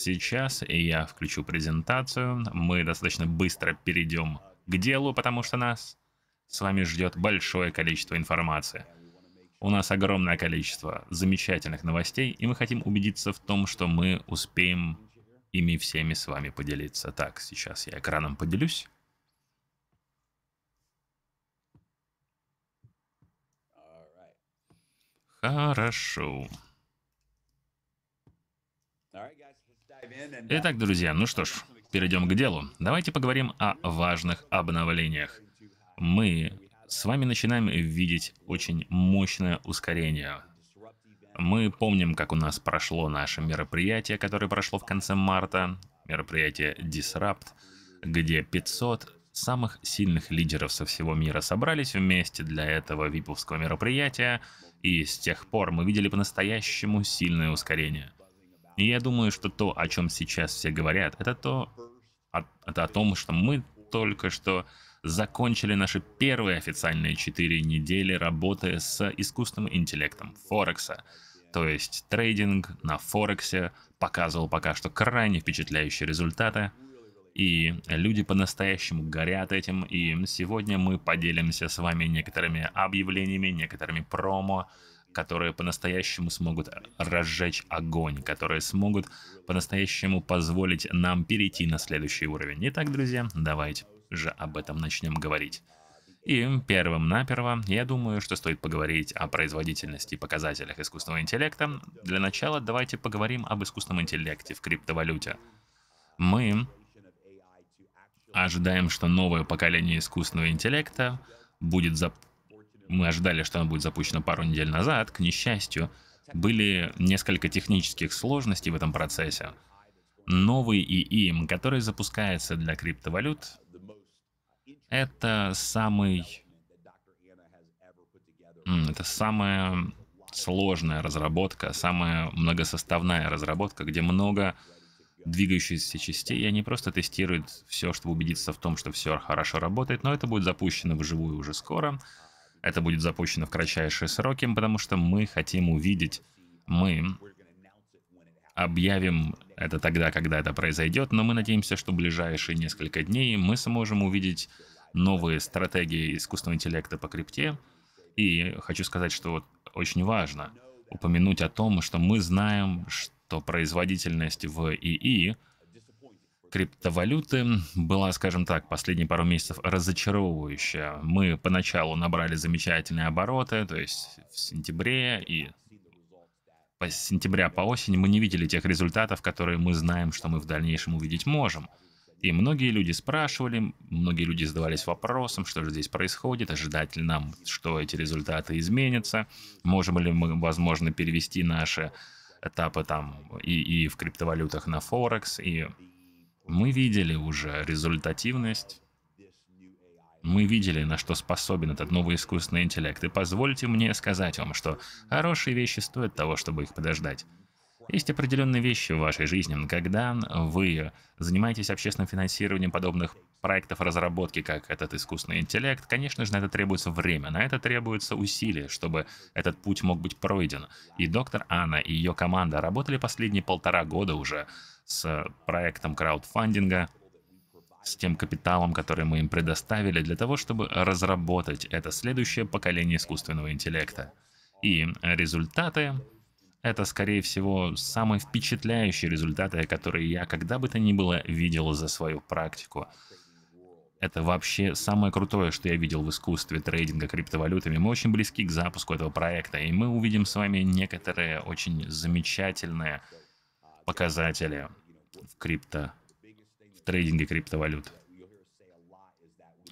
сейчас, я включу презентацию. Мы достаточно быстро перейдем к делу, потому что нас с вами ждет большое количество информации. У нас огромное количество замечательных новостей, и мы хотим убедиться в том, что мы успеем ими всеми с вами поделиться. Так, сейчас я экраном поделюсь. Хорошо. Итак, друзья, ну что ж, перейдем к делу. Давайте поговорим о важных обновлениях. Мы с вами начинаем видеть очень мощное ускорение. Мы помним, как у нас прошло наше мероприятие, которое прошло в конце марта, мероприятие Disrupt, где 500 самых сильных лидеров со всего мира собрались вместе для этого виповского мероприятия, и с тех пор мы видели по-настоящему сильное ускорение – и я думаю, что то, о чем сейчас все говорят, это то, о, это о том, что мы только что закончили наши первые официальные 4 недели работы с искусственным интеллектом Форекса. То есть трейдинг на Форексе показывал пока что крайне впечатляющие результаты, и люди по-настоящему горят этим, и сегодня мы поделимся с вами некоторыми объявлениями, некоторыми промо, которые по-настоящему смогут разжечь огонь, которые смогут по-настоящему позволить нам перейти на следующий уровень. Итак, друзья, давайте же об этом начнем говорить. И первым наперво, я думаю, что стоит поговорить о производительности и показателях искусственного интеллекта. Для начала давайте поговорим об искусственном интеллекте в криптовалюте. Мы ожидаем, что новое поколение искусственного интеллекта будет зап мы ожидали, что она будет запущена пару недель назад, к несчастью, были несколько технических сложностей в этом процессе. Новый ИИ, который запускается для криптовалют, это самый... Это самая сложная разработка, самая многосоставная разработка, где много двигающихся частей, и они просто тестируют все, чтобы убедиться в том, что все хорошо работает, но это будет запущено вживую уже скоро. Это будет запущено в кратчайшие сроки, потому что мы хотим увидеть, мы объявим это тогда, когда это произойдет, но мы надеемся, что в ближайшие несколько дней мы сможем увидеть новые стратегии искусственного интеллекта по крипте. И хочу сказать, что очень важно упомянуть о том, что мы знаем, что производительность в ИИ — криптовалюты была, скажем так, последние пару месяцев разочаровывающая. Мы поначалу набрали замечательные обороты, то есть в сентябре и по сентября по осень мы не видели тех результатов, которые мы знаем, что мы в дальнейшем увидеть можем. И многие люди спрашивали, многие люди задавались вопросом, что же здесь происходит, ожидать ли нам, что эти результаты изменятся, можем ли мы, возможно, перевести наши этапы там и, и в криптовалютах на Форекс, и мы видели уже результативность, мы видели, на что способен этот новый искусственный интеллект, и позвольте мне сказать вам, что хорошие вещи стоят того, чтобы их подождать. Есть определенные вещи в вашей жизни, но когда вы занимаетесь общественным финансированием подобных проектов разработки, как этот искусственный интеллект, конечно же, на это требуется время, на это требуется усилие, чтобы этот путь мог быть пройден. И доктор Анна и ее команда работали последние полтора года уже с э, проектом краудфандинга, с тем капиталом, который мы им предоставили для того, чтобы разработать это следующее поколение искусственного интеллекта. И результаты — это, скорее всего, самые впечатляющие результаты, которые я когда бы то ни было видел за свою практику. Это вообще самое крутое, что я видел в искусстве трейдинга криптовалютами. Мы очень близки к запуску этого проекта, и мы увидим с вами некоторые очень замечательные показатели в крипто, в трейдинге криптовалют.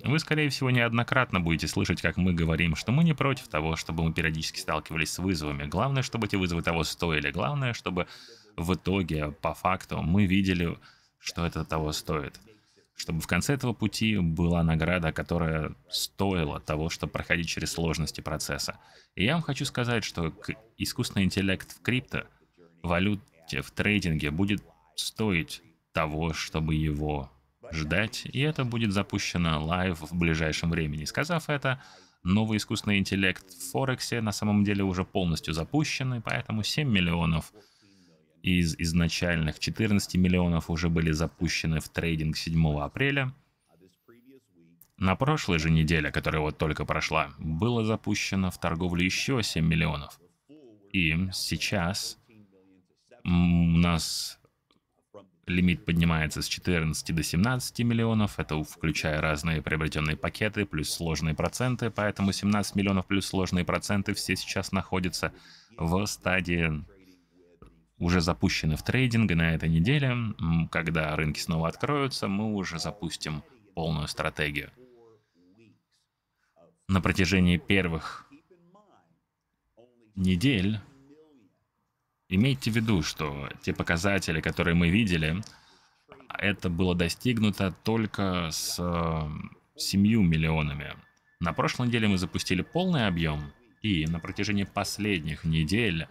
Вы, скорее всего, неоднократно будете слышать, как мы говорим, что мы не против того, чтобы мы периодически сталкивались с вызовами. Главное, чтобы эти вызовы того стоили. Главное, чтобы в итоге, по факту, мы видели, что это того стоит. Чтобы в конце этого пути была награда, которая стоила того, чтобы проходить через сложности процесса. И я вам хочу сказать, что искусственный интеллект в крипто, валюте, в трейдинге будет стоить того, чтобы его ждать, и это будет запущено лайв в ближайшем времени. Сказав это, новый искусственный интеллект в Форексе на самом деле уже полностью запущен, и поэтому 7 миллионов из изначальных 14 миллионов уже были запущены в трейдинг 7 апреля. На прошлой же неделе, которая вот только прошла, было запущено в торговлю еще 7 миллионов. И сейчас у нас Лимит поднимается с 14 до 17 миллионов, это включая разные приобретенные пакеты, плюс сложные проценты, поэтому 17 миллионов плюс сложные проценты все сейчас находятся в стадии уже запущены в трейдинг, и на этой неделе, когда рынки снова откроются, мы уже запустим полную стратегию. На протяжении первых недель Имейте в виду, что те показатели, которые мы видели, это было достигнуто только с 7 э, миллионами. На прошлой неделе мы запустили полный объем, и на протяжении последних недель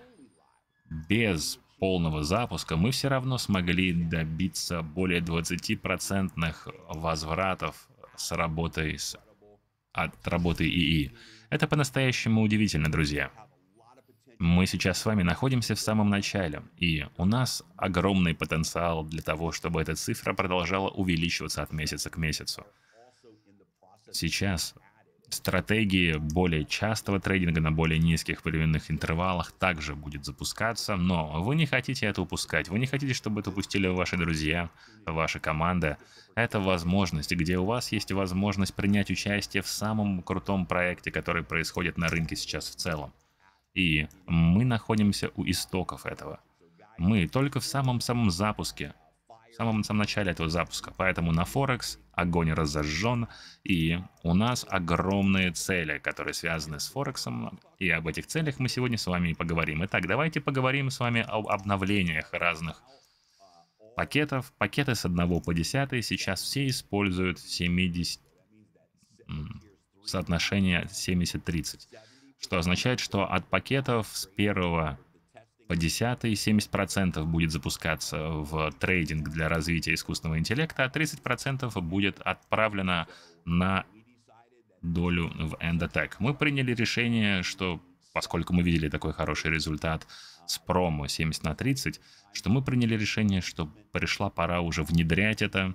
без полного запуска мы все равно смогли добиться более 20% возвратов с работой с... от работы ИИ. Это по-настоящему удивительно, друзья. Мы сейчас с вами находимся в самом начале, и у нас огромный потенциал для того, чтобы эта цифра продолжала увеличиваться от месяца к месяцу. Сейчас стратегии более частого трейдинга на более низких временных интервалах также будет запускаться, но вы не хотите это упускать, вы не хотите, чтобы это упустили ваши друзья, ваша команда. Это возможность, где у вас есть возможность принять участие в самом крутом проекте, который происходит на рынке сейчас в целом. И мы находимся у истоков этого. Мы только в самом-самом запуске, в самом-самом начале этого запуска. Поэтому на Форекс огонь разожжен, и у нас огромные цели, которые связаны с Форексом, и об этих целях мы сегодня с вами и поговорим. Итак, давайте поговорим с вами об обновлениях разных пакетов. Пакеты с 1 по 10 сейчас все используют 70... соотношение 70-30 что означает, что от пакетов с первого по 10 70% будет запускаться в трейдинг для развития искусственного интеллекта, а 30% будет отправлено на долю в Endotech. Мы приняли решение, что поскольку мы видели такой хороший результат с промо 70 на 30, что мы приняли решение, что пришла пора уже внедрять это,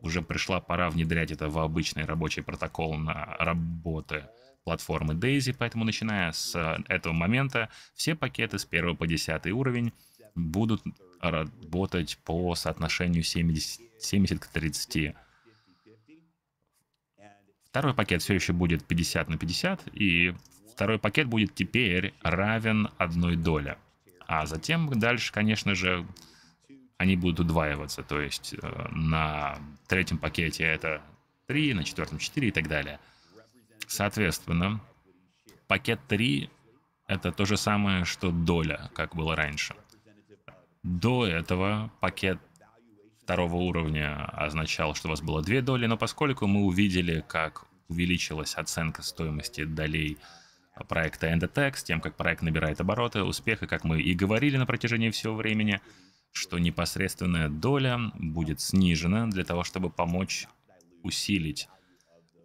уже пришла пора внедрять это в обычный рабочий протокол на работы платформы Daisy, поэтому начиная с э, этого момента все пакеты с 1 по 10 уровень будут работать по соотношению 70, 70 к 30. Второй пакет все еще будет 50 на 50, и второй пакет будет теперь равен одной доле. А затем дальше, конечно же, они будут удваиваться. То есть э, на третьем пакете это 3, на четвертом 4 и так далее. Соответственно, пакет 3 — это то же самое, что доля, как было раньше. До этого пакет второго уровня означал, что у вас было две доли, но поскольку мы увидели, как увеличилась оценка стоимости долей проекта EndoTex, тем, как проект набирает обороты, успеха, как мы и говорили на протяжении всего времени, что непосредственная доля будет снижена для того, чтобы помочь усилить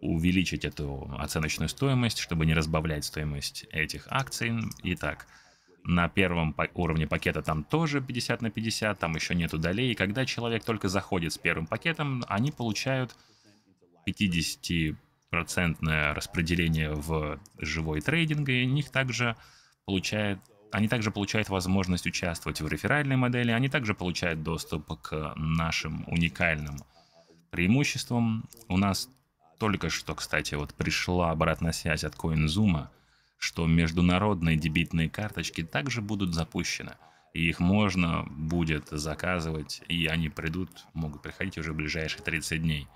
увеличить эту оценочную стоимость, чтобы не разбавлять стоимость этих акций. Итак, на первом уровне пакета там тоже 50 на 50, там еще нету долей. И когда человек только заходит с первым пакетом, они получают 50-процентное распределение в живой трейдинге, и них также получает они также получают возможность участвовать в реферальной модели, они также получают доступ к нашим уникальным преимуществам. У нас только что, кстати, вот пришла обратная связь от CoinZoom, что международные дебитные карточки также будут запущены. И их можно будет заказывать, и они придут, могут приходить уже в ближайшие 30 дней.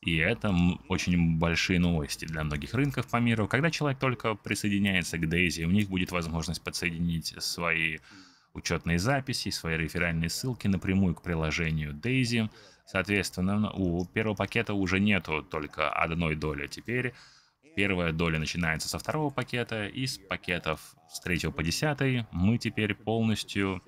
И это очень большие новости для многих рынков по миру. Когда человек только присоединяется к Дейзи, у них будет возможность подсоединить свои учетные записи, свои реферальные ссылки напрямую к приложению Дейзи. Соответственно, ну, у первого пакета уже нету только одной доли. Теперь первая доля начинается со второго пакета, и с пакетов с третьего по десятый мы теперь полностью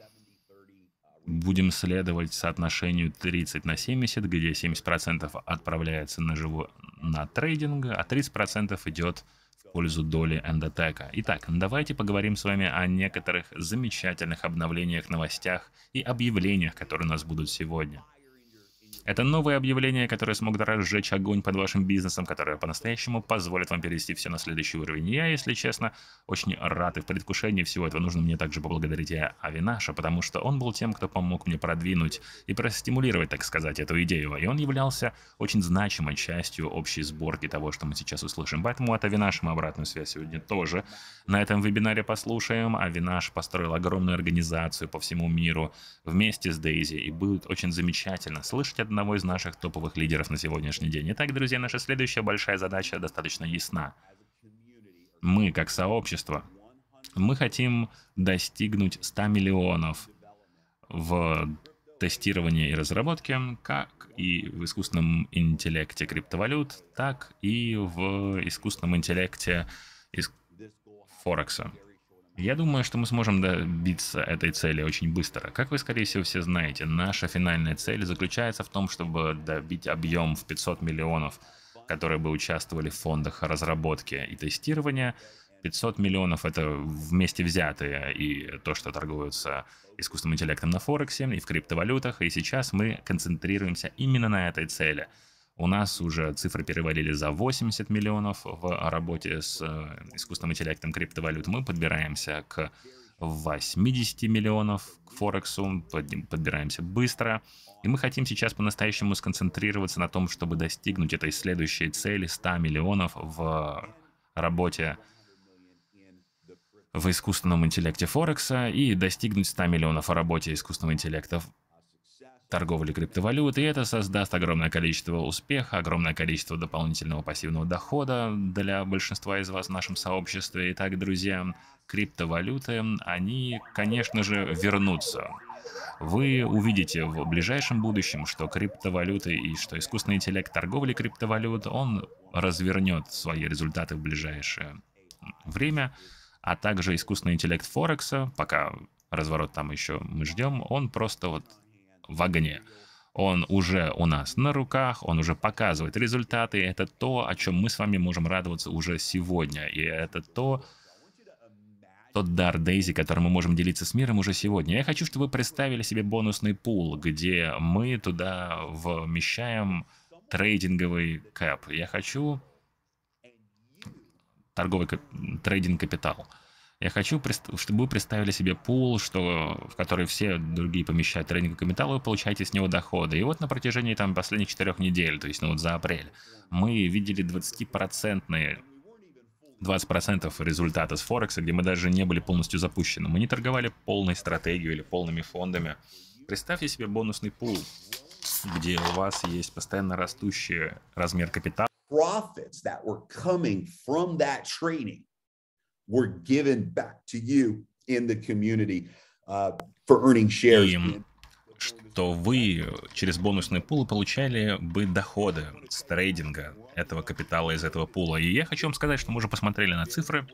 будем следовать соотношению 30 на 70, где 70% отправляется на, живо... на трейдинг, а 30% идет в пользу доли эндотека. Итак, давайте поговорим с вами о некоторых замечательных обновлениях, новостях и объявлениях, которые у нас будут сегодня. Это новые объявления, которые смогут разжечь огонь под вашим бизнесом, которые по-настоящему позволят вам перевести все на следующий уровень. Я, если честно, очень рад и в предвкушении всего этого нужно мне также поблагодарить и Авинаша, потому что он был тем, кто помог мне продвинуть и простимулировать, так сказать, эту идею. И он являлся очень значимой частью общей сборки того, что мы сейчас услышим. Поэтому от Авинаша мы обратную связь сегодня тоже на этом вебинаре послушаем. Авинаш построил огромную организацию по всему миру вместе с Дейзи, и будет очень замечательно слышать одна одного из наших топовых лидеров на сегодняшний день. Итак, друзья, наша следующая большая задача достаточно ясна. Мы, как сообщество, мы хотим достигнуть 100 миллионов в тестировании и разработке, как и в искусственном интеллекте криптовалют, так и в искусственном интеллекте из Форекса. Я думаю, что мы сможем добиться этой цели очень быстро. Как вы, скорее всего, все знаете, наша финальная цель заключается в том, чтобы добить объем в 500 миллионов, которые бы участвовали в фондах разработки и тестирования. 500 миллионов — это вместе взятые и то, что торгуются искусственным интеллектом на Форексе и в криптовалютах. И сейчас мы концентрируемся именно на этой цели — у нас уже цифры перевалили за 80 миллионов в работе с э, искусственным интеллектом криптовалют. Мы подбираемся к 80 миллионов к Форексу, подбираемся быстро. И мы хотим сейчас по-настоящему сконцентрироваться на том, чтобы достигнуть этой следующей цели 100 миллионов в работе в искусственном интеллекте Форекса и достигнуть 100 миллионов в работе искусственного интеллекта торговли криптовалюты и это создаст огромное количество успеха, огромное количество дополнительного пассивного дохода для большинства из вас в нашем сообществе. Итак, друзья, криптовалюты, они, конечно же, вернутся. Вы увидите в ближайшем будущем, что криптовалюты и что искусственный интеллект торговли криптовалют, он развернет свои результаты в ближайшее время, а также искусственный интеллект Форекса, пока разворот там еще мы ждем, он просто вот в огне. Он уже у нас на руках, он уже показывает результаты. Это то, о чем мы с вами можем радоваться уже сегодня. И это то, тот дар Дейзи, который мы можем делиться с миром уже сегодня. Я хочу, чтобы вы представили себе бонусный пул, где мы туда вмещаем трейдинговый кэп. Я хочу торговый трейдинг капитал. Я хочу, чтобы вы представили себе пул, что, в который все другие помещают тренинг металла, вы получаете с него доходы. И вот на протяжении там последних четырех недель, то есть ну вот за апрель, мы видели 20-процентные 20% результата с Форекса, где мы даже не были полностью запущены. Мы не торговали полной стратегией или полными фондами. Представьте себе бонусный пул, где у вас есть постоянно растущий размер капитала. Profits that were coming from that trading were given back to you in the community uh, for earning shares. И что вы через бонусные пулы получали бы доходы с трейдинга этого капитала из этого пула. И я хочу вам сказать, что мы уже посмотрели на цифры,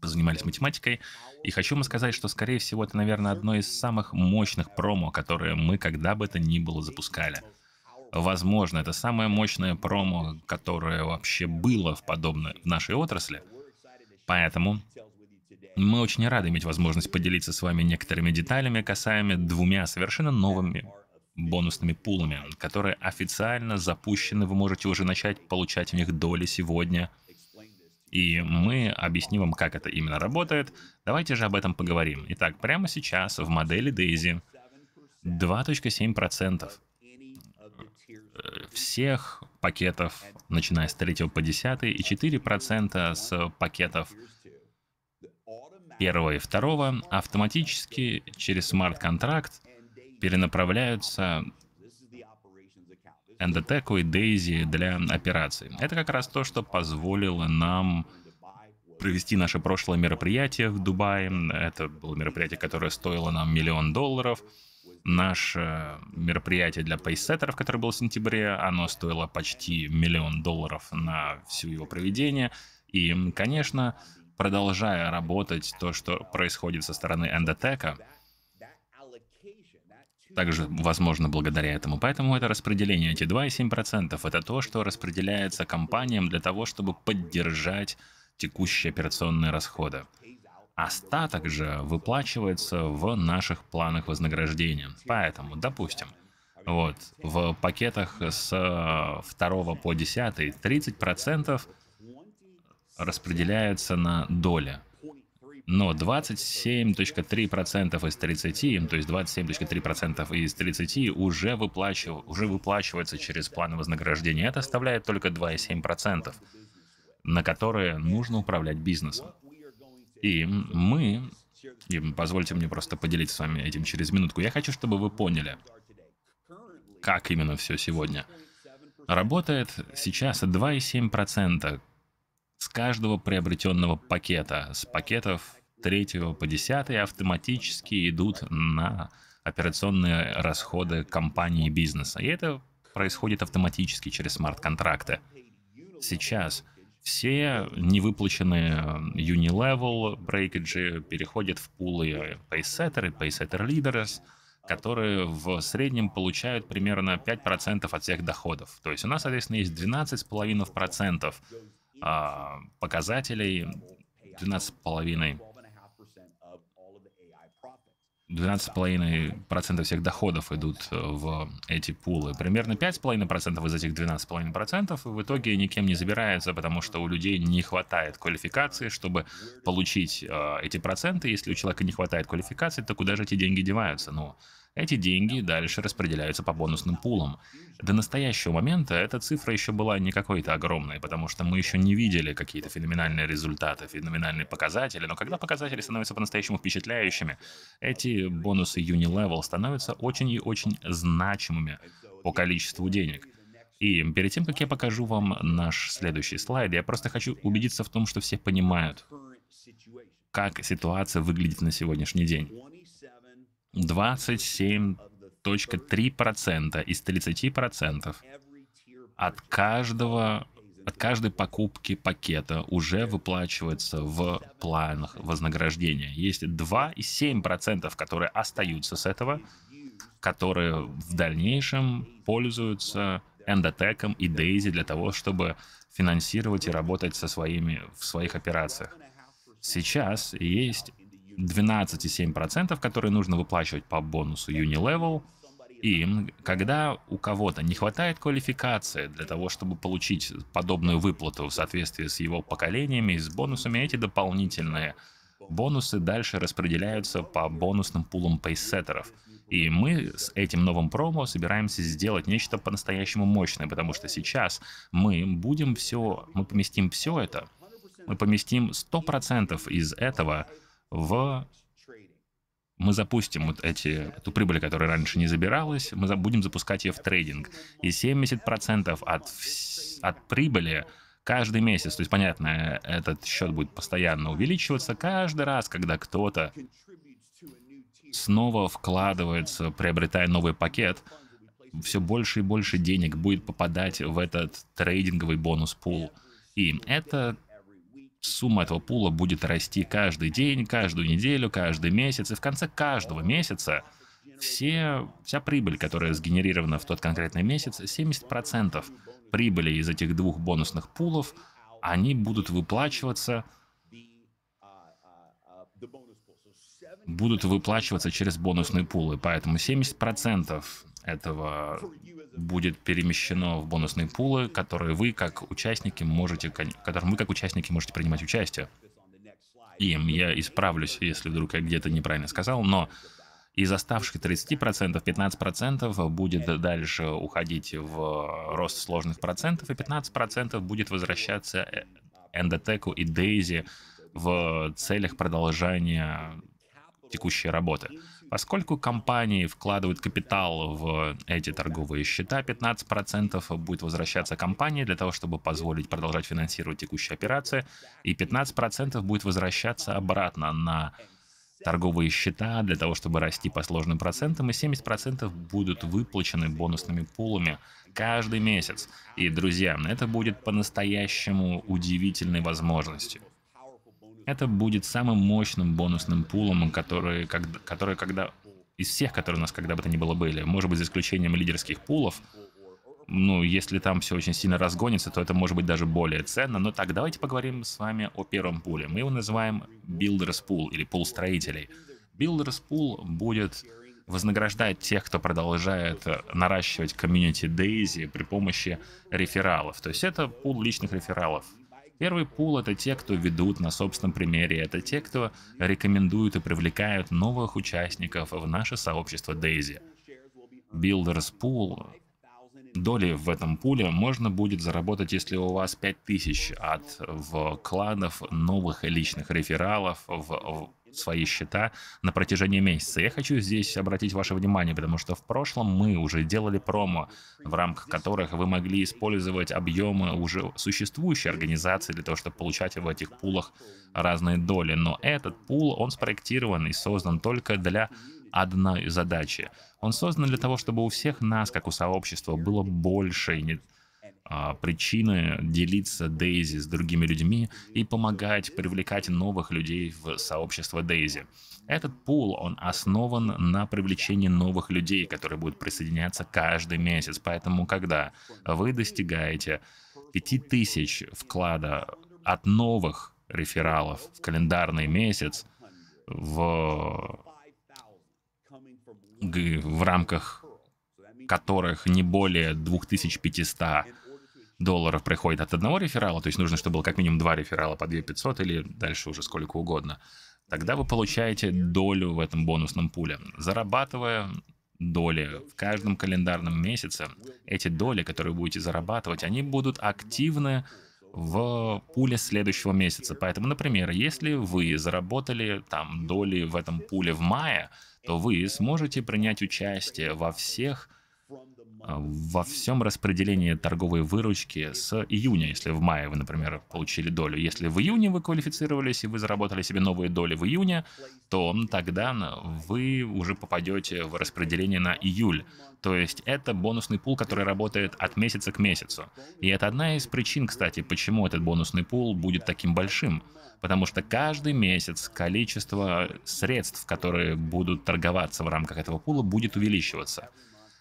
позанимались математикой, и хочу вам сказать, что, скорее всего, это, наверное, одно из самых мощных промо, которые мы когда бы это ни было запускали. Возможно, это самое мощное промо, которое вообще было в подобной в нашей отрасли — Поэтому мы очень рады иметь возможность поделиться с вами некоторыми деталями, касаемыми двумя совершенно новыми бонусными пулами, которые официально запущены, вы можете уже начать получать в них доли сегодня. И мы объясним вам, как это именно работает. Давайте же об этом поговорим. Итак, прямо сейчас в модели Daisy 2.7% э, всех пакетов, начиная с 3 по 10, и 4% с пакетов 1 и 2 автоматически через смарт-контракт перенаправляются Endotech и Daisy для операций. Это как раз то, что позволило нам провести наше прошлое мероприятие в Дубае. Это было мероприятие, которое стоило нам миллион долларов. Наше мероприятие для пейсеттеров, которое было в сентябре, оно стоило почти миллион долларов на всю его проведение. И, конечно, продолжая работать то, что происходит со стороны эндотека, также, возможно, благодаря этому. Поэтому это распределение, эти 2,7%, это то, что распределяется компаниям для того, чтобы поддержать текущие операционные расходы. Остаток же выплачивается в наших планах вознаграждения. Поэтому, допустим, вот, в пакетах с 2 э, по 10 30% распределяется на доли. Но 27.3% из 30, то есть 27.3% из 30 уже, выплачив, уже выплачивается через планы вознаграждения. Это оставляет только 2,7%, на которые нужно управлять бизнесом. И мы, и позвольте мне просто поделиться с вами этим через минутку, я хочу, чтобы вы поняли, как именно все сегодня. Работает сейчас 2,7% с каждого приобретенного пакета, с пакетов 3 по 10 автоматически идут на операционные расходы компании бизнеса. И это происходит автоматически через смарт-контракты. Сейчас все невыплаченные э, Unilevel брейкеджи переходят в пулы Paysetter и Paysetter которые в среднем получают примерно 5% от всех доходов. То есть у нас, соответственно, есть 12,5% а, показателей, 12,5% 12,5% всех доходов идут э, в эти пулы. Примерно 5,5% из этих 12,5% в итоге никем не забирается, потому что у людей не хватает квалификации, чтобы получить э, эти проценты. Если у человека не хватает квалификации, то куда же эти деньги деваются? Ну, эти деньги дальше распределяются по бонусным пулам. До настоящего момента эта цифра еще была не какой-то огромной, потому что мы еще не видели какие-то феноменальные результаты, феноменальные показатели, но когда показатели становятся по-настоящему впечатляющими, эти бонусы Unilevel становятся очень и очень значимыми по количеству денег. И перед тем, как я покажу вам наш следующий слайд, я просто хочу убедиться в том, что все понимают, как ситуация выглядит на сегодняшний день. 27.3% из 30% от каждого от каждой покупки пакета уже выплачивается в планах вознаграждения. Есть 2,7%, которые остаются с этого, которые в дальнейшем пользуются эндотеком и Дейзи для того, чтобы финансировать и работать со своими, в своих операциях. Сейчас есть 12,7%, которые нужно выплачивать по бонусу Unilevel. И когда у кого-то не хватает квалификации для того, чтобы получить подобную выплату в соответствии с его поколениями и с бонусами, эти дополнительные бонусы дальше распределяются по бонусным пулам пейсеттеров. И мы с этим новым промо собираемся сделать нечто по-настоящему мощное, потому что сейчас мы будем все, мы поместим все это, мы поместим 100% из этого в мы запустим вот эти, эту прибыль, которая раньше не забиралась, мы за, будем запускать ее в трейдинг. И 70% от, от прибыли каждый месяц, то есть, понятно, этот счет будет постоянно увеличиваться, каждый раз, когда кто-то снова вкладывается, приобретая новый пакет, все больше и больше денег будет попадать в этот трейдинговый бонус-пул. И это сумма этого пула будет расти каждый день, каждую неделю, каждый месяц, и в конце каждого месяца все, вся прибыль, которая сгенерирована в тот конкретный месяц, 70% прибыли из этих двух бонусных пулов, они будут выплачиваться будут выплачиваться через бонусные пулы, поэтому 70% этого будет перемещено в бонусные пулы, которые вы как участники можете, которым вы как участники можете принимать участие. И я исправлюсь, если вдруг я где-то неправильно сказал, но из оставшихся 30%, 15% будет дальше уходить в рост сложных процентов, и 15% будет возвращаться э, Эндотеку и Дейзи в целях продолжения текущей работы. Поскольку компании вкладывают капитал в эти торговые счета, 15% будет возвращаться компании для того, чтобы позволить продолжать финансировать текущие операции, и 15% будет возвращаться обратно на торговые счета для того, чтобы расти по сложным процентам, и 70% будут выплачены бонусными пулами каждый месяц. И, друзья, это будет по-настоящему удивительной возможностью. Это будет самым мощным бонусным пулом, который, который когда из всех, которые у нас когда бы то ни было были, может быть, за исключением лидерских пулов, ну, если там все очень сильно разгонится, то это может быть даже более ценно. Но так, давайте поговорим с вами о первом пуле. Мы его называем Builders Pool или пул строителей. Builders Pool будет вознаграждать тех, кто продолжает наращивать комьюнити Дейзи при помощи рефералов. То есть это пул личных рефералов. Первый пул — это те, кто ведут на собственном примере, это те, кто рекомендуют и привлекают новых участников в наше сообщество Дейзи. Builders Pool доли в этом пуле можно будет заработать, если у вас 5000 от вкладов новых личных рефералов в, в свои счета на протяжении месяца. Я хочу здесь обратить ваше внимание, потому что в прошлом мы уже делали промо, в рамках которых вы могли использовать объемы уже существующей организации для того, чтобы получать в этих пулах разные доли. Но этот пул, он спроектирован и создан только для одной задачи. Он создан для того, чтобы у всех нас, как у сообщества, было больше а, причины делиться Дейзи с другими людьми и помогать привлекать новых людей в сообщество Дейзи. Этот пул, он основан на привлечении новых людей, которые будут присоединяться каждый месяц. Поэтому, когда вы достигаете 5000 вклада от новых рефералов в календарный месяц в, в рамках которых не более 2500 долларов приходит от одного реферала, то есть нужно, чтобы было как минимум два реферала по 2 500 или дальше уже сколько угодно, тогда вы получаете долю в этом бонусном пуле. Зарабатывая доли в каждом календарном месяце, эти доли, которые будете зарабатывать, они будут активны в пуле следующего месяца. Поэтому, например, если вы заработали там доли в этом пуле в мае, то вы сможете принять участие во всех Э, во всем распределении торговой выручки с июня, если в мае вы, например, получили долю. Если в июне вы квалифицировались и вы заработали себе новые доли в июне, то тогда вы уже попадете в распределение на июль. То есть это бонусный пул, который работает от месяца к месяцу. И это одна из причин, кстати, почему этот бонусный пул будет таким большим. Потому что каждый месяц количество средств, которые будут торговаться в рамках этого пула, будет увеличиваться.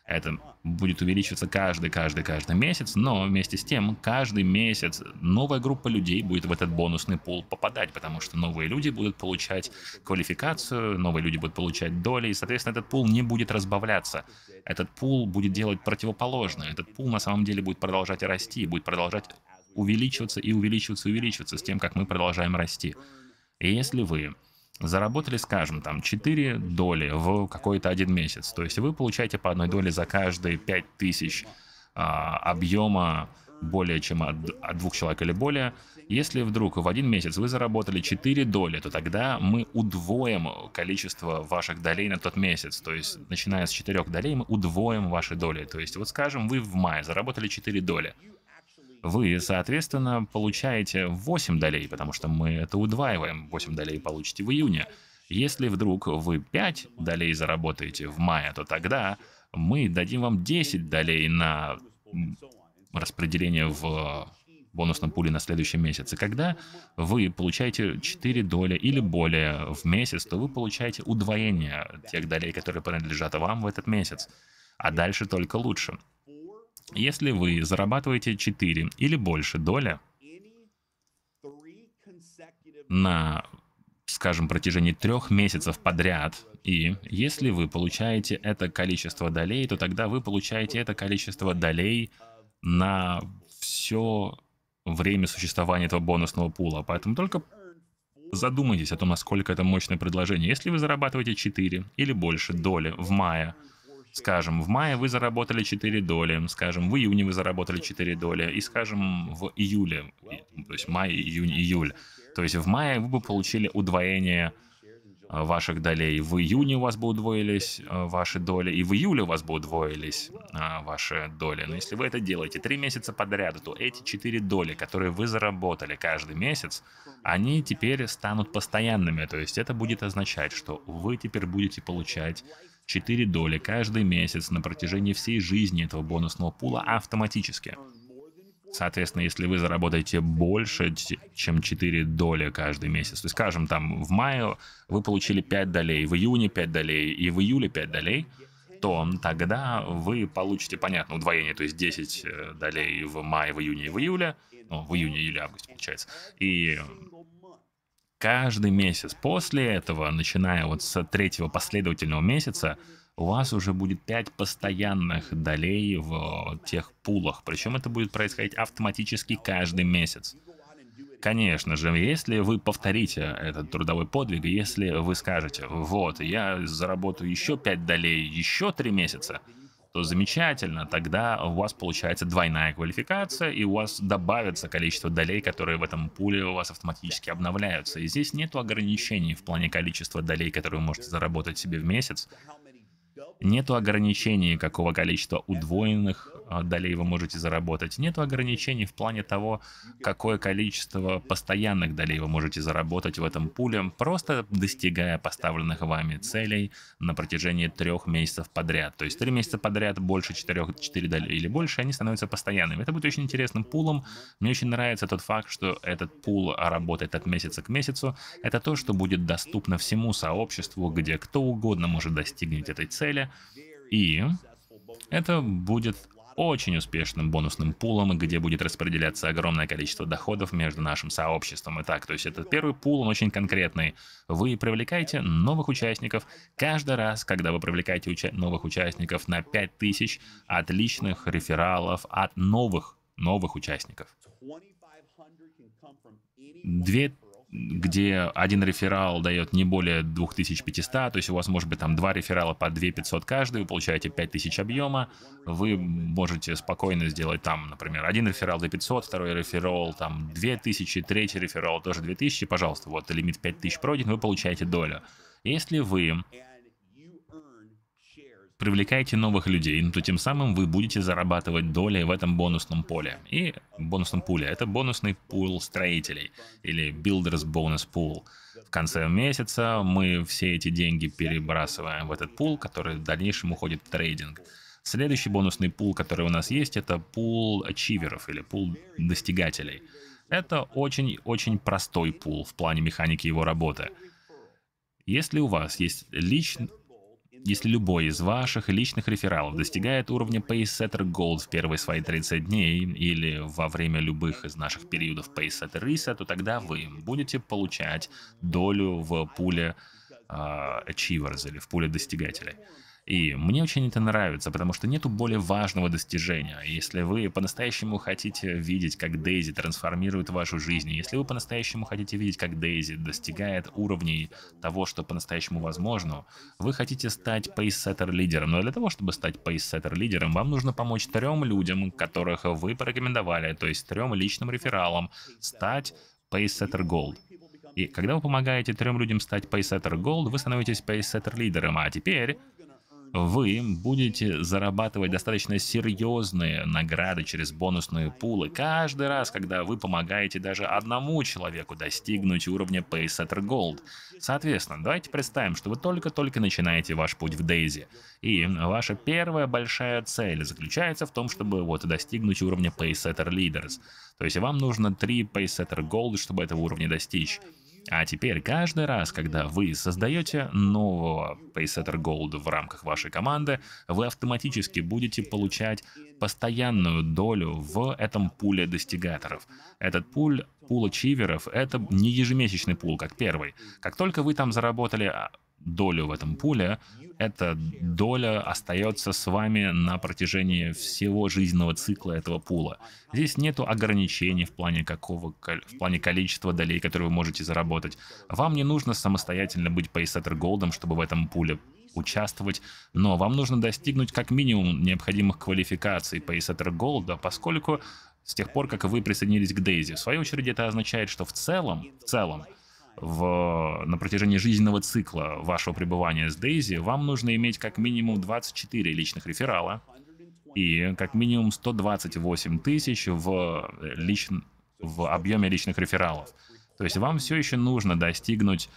Это будет увеличиваться каждый, каждый, каждый месяц, но вместе с тем каждый месяц новая группа людей будет в этот бонусный пул попадать, потому что новые люди будут получать квалификацию, новые люди будут получать доли, и, соответственно, этот пул не будет разбавляться. Этот пул будет делать противоположное. Этот пул на самом деле будет продолжать расти, будет продолжать увеличиваться и увеличиваться и увеличиваться с тем, как мы продолжаем расти. И если вы заработали, скажем, там 4 доли в какой-то один месяц. То есть вы получаете по одной доле за каждые 5000 а, объема более чем от, от двух человек или более. Если вдруг в один месяц вы заработали 4 доли, то тогда мы удвоим количество ваших долей на тот месяц. То есть, начиная с 4 долей, мы удвоим ваши доли. То есть, вот скажем, вы в мае заработали 4 доли вы, соответственно, получаете 8 долей, потому что мы это удваиваем. 8 долей получите в июне. Если вдруг вы 5 долей заработаете в мае, то тогда мы дадим вам 10 долей на распределение в бонусном пуле на следующий месяц. И когда вы получаете 4 доли или более в месяц, то вы получаете удвоение тех долей, которые принадлежат вам в этот месяц. А дальше только лучше. Если вы зарабатываете 4 или больше доля на, скажем, протяжении трех месяцев подряд, и если вы получаете это количество долей, то тогда вы получаете это количество долей на все время существования этого бонусного пула. Поэтому только задумайтесь о том, насколько это мощное предложение. Если вы зарабатываете 4 или больше доли в мае Скажем, в мае вы заработали 4 доли, скажем, в июне вы заработали 4 доли, и скажем, в июле, то есть май, июнь, июль. То есть в мае вы бы получили удвоение э, ваших долей, в июне у вас бы удвоились э, ваши доли, и в июле у вас бы удвоились э, ваши доли. Но если вы это делаете три месяца подряд, то эти четыре доли, которые вы заработали каждый месяц, они теперь станут постоянными. То есть это будет означать, что вы теперь будете получать 4 доли каждый месяц на протяжении всей жизни этого бонусного пула автоматически. Соответственно, если вы заработаете больше, чем 4 доли каждый месяц, то есть, скажем, там в мае вы получили 5 долей, в июне 5 долей и в июле 5 долей, то тогда вы получите, понятно, удвоение, то есть 10 э, долей в мае, в июне и в июле, ну, в июне, июле, август получается, и каждый месяц после этого, начиная вот с третьего последовательного месяца, у вас уже будет 5 постоянных долей в э, тех пулах. Причем это будет происходить автоматически каждый месяц. Конечно же, если вы повторите этот трудовой подвиг, если вы скажете, вот, я заработаю еще 5 долей, еще 3 месяца, то замечательно, тогда у вас получается двойная квалификация, и у вас добавится количество долей, которые в этом пуле у вас автоматически обновляются. И здесь нет ограничений в плане количества долей, которые вы можете заработать себе в месяц. Нету ограничений, какого количества удвоенных а, долей вы можете заработать. Нету ограничений в плане того, какое количество постоянных долей вы можете заработать в этом пуле, просто достигая поставленных вами целей на протяжении трех месяцев подряд. То есть три месяца подряд больше четырех, четыре доли или больше, они становятся постоянными. Это будет очень интересным пулом. Мне очень нравится тот факт, что этот пул работает от месяца к месяцу. Это то, что будет доступно всему сообществу, где кто угодно может достигнуть этой цели, и это будет очень успешным бонусным пулом, где будет распределяться огромное количество доходов между нашим сообществом. Итак, то есть этот первый пул, он очень конкретный. Вы привлекаете новых участников. Каждый раз, когда вы привлекаете уча новых участников на 5000 отличных рефералов от новых, новых участников. 2000 где один реферал дает не более 2500, то есть у вас может быть там два реферала по 2500 каждый, вы получаете 5000 объема, вы можете спокойно сделать там, например, один реферал за 500, второй реферал там 2000, третий реферал тоже 2000, пожалуйста, вот лимит 5000 пройден, вы получаете долю. Если вы привлекаете новых людей, ну, то тем самым вы будете зарабатывать доли в этом бонусном поле. И бонусном пуле. Это бонусный пул строителей или Builders Bonus Pool. В конце месяца мы все эти деньги перебрасываем в этот пул, который в дальнейшем уходит в трейдинг. Следующий бонусный пул, который у нас есть, это пул ачиверов или пул достигателей. Это очень-очень простой пул в плане механики его работы. Если у вас есть лич... Если любой из ваших личных рефералов достигает уровня Paysetter Gold в первые свои 30 дней или во время любых из наших периодов Paysetter Reset, то тогда вы будете получать долю в пуле э, Achievers или в пуле достигателей. И мне очень это нравится, потому что нету более важного достижения. Если вы по-настоящему хотите видеть, как Дейзи трансформирует вашу жизнь, если вы по-настоящему хотите видеть, как Дейзи достигает уровней того, что по-настоящему возможно, вы хотите стать пейсеттер-лидером. Но для того, чтобы стать пейсеттер-лидером, вам нужно помочь трем людям, которых вы порекомендовали, то есть трем личным рефералам, стать пейсеттер Gold. И когда вы помогаете трем людям стать Paysetter Gold, вы становитесь Paysetter лидером, а теперь вы будете зарабатывать достаточно серьезные награды через бонусные пулы каждый раз, когда вы помогаете даже одному человеку достигнуть уровня Paysetter Gold. Соответственно, давайте представим, что вы только-только начинаете ваш путь в Дейзи. И ваша первая большая цель заключается в том, чтобы вот достигнуть уровня Paysetter Leaders. То есть вам нужно 3 Paysetter Gold, чтобы этого уровня достичь. А теперь каждый раз, когда вы создаете нового Paysetter Gold в рамках вашей команды, вы автоматически будете получать постоянную долю в этом пуле достигаторов. Этот пуль пул ачиверов — это не ежемесячный пул, как первый. Как только вы там заработали а, долю в этом пуле, эта доля остается с вами на протяжении всего жизненного цикла этого пула. Здесь нет ограничений в плане, какого, в плане количества долей, которые вы можете заработать. Вам не нужно самостоятельно быть пейсеттер голдом, чтобы в этом пуле участвовать, но вам нужно достигнуть как минимум необходимых квалификаций пейсеттер голда, поскольку с тех пор, как вы присоединились к Дейзи. В свою очередь это означает, что в целом, в целом, в, на протяжении жизненного цикла вашего пребывания с Дейзи, вам нужно иметь как минимум 24 личных реферала и как минимум 128 тысяч в, э, лич... в объеме личных рефералов. То есть вам все еще нужно достигнуть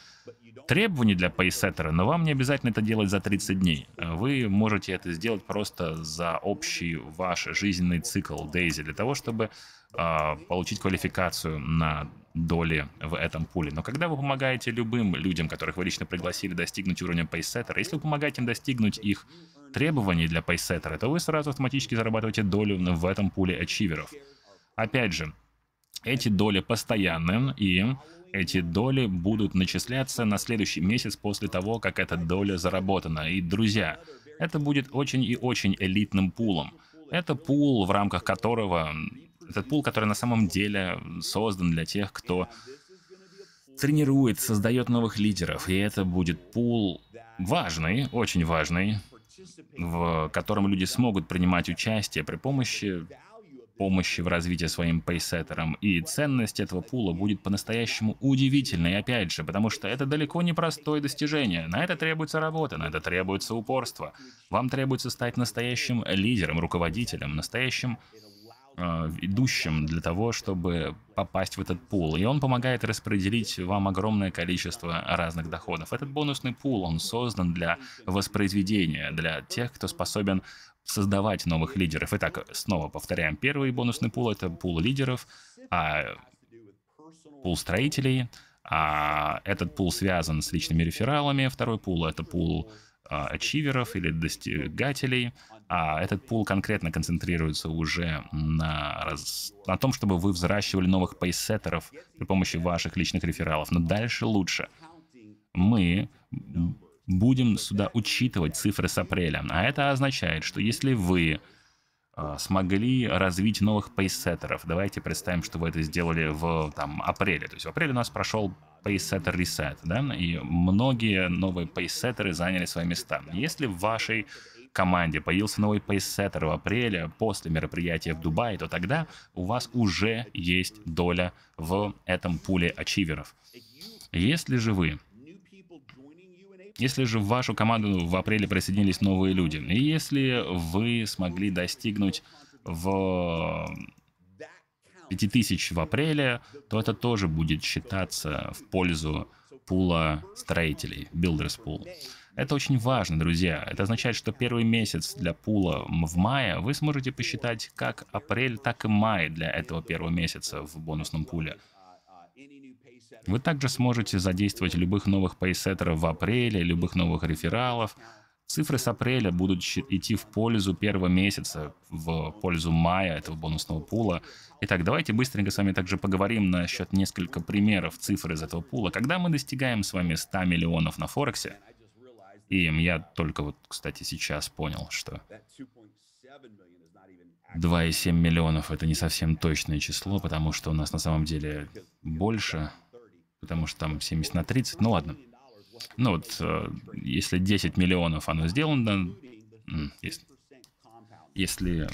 требований для пейсеттера, но вам не обязательно это делать за 30 дней. Вы можете это сделать просто за общий ваш жизненный цикл Дейзи, для того, чтобы э, получить квалификацию на доли в этом пуле. Но когда вы помогаете любым людям, которых вы лично пригласили достигнуть уровня пейсеттера, если вы помогаете им достигнуть их требований для пейсеттера, то вы сразу автоматически зарабатываете долю в этом пуле ачиверов. Опять же, эти доли постоянны, и эти доли будут начисляться на следующий месяц после того, как эта доля заработана. И, друзья, это будет очень и очень элитным пулом. Это пул, в рамках которого этот пул, который на самом деле создан для тех, кто тренирует, создает новых лидеров. И это будет пул важный, очень важный, в котором люди смогут принимать участие при помощи помощи в развитии своим пейсеттерам. И ценность этого пула будет по-настоящему удивительной, опять же, потому что это далеко не простое достижение. На это требуется работа, на это требуется упорство. Вам требуется стать настоящим лидером, руководителем, настоящим э, идущим для того, чтобы попасть в этот пул. И он помогает распределить вам огромное количество разных доходов. Этот бонусный пул, он создан для воспроизведения, для тех, кто способен создавать новых лидеров. Итак, снова повторяем, первый бонусный пул — это пул лидеров, а пул строителей, а этот пул связан с личными рефералами, второй пул — это пул э, ачиверов или достигателей, а этот пул конкретно концентрируется уже на, раз... на том, чтобы вы взращивали новых пейсеттеров при помощи ваших личных рефералов. Но дальше лучше. Мы будем сюда учитывать цифры с апреля. А это означает, что если вы а, смогли развить новых пейсеттеров. Давайте представим, что вы это сделали в там, апреле. То есть в апреле у нас прошел пейсеттер ресет, да, и многие новые пейсеттеры заняли свои места. Если в вашей команде появился новый пейсеттер в апреле после мероприятия в Дубае, то тогда у вас уже есть доля в этом пуле ачиверов. Если же вы если же в вашу команду в апреле присоединились новые люди, и если вы смогли достигнуть в 5000 в апреле, то это тоже будет считаться в пользу пула строителей, Builders Pool. Это очень важно, друзья. Это означает, что первый месяц для пула в мае вы сможете посчитать как апрель, так и май для этого первого месяца в бонусном пуле. Вы также сможете задействовать любых новых пейсеттеров в апреле, любых новых рефералов. Цифры с апреля будут идти в пользу первого месяца, в пользу мая этого бонусного пула. Итак, давайте быстренько с вами также поговорим насчет несколько примеров цифр из этого пула. Когда мы достигаем с вами 100 миллионов на Форексе, им я только вот, кстати, сейчас понял, что 2,7 миллионов это не совсем точное число, потому что у нас на самом деле больше, потому что там 70 на 30, ну ладно. Ну вот, э, если 10 миллионов оно сделано, если... если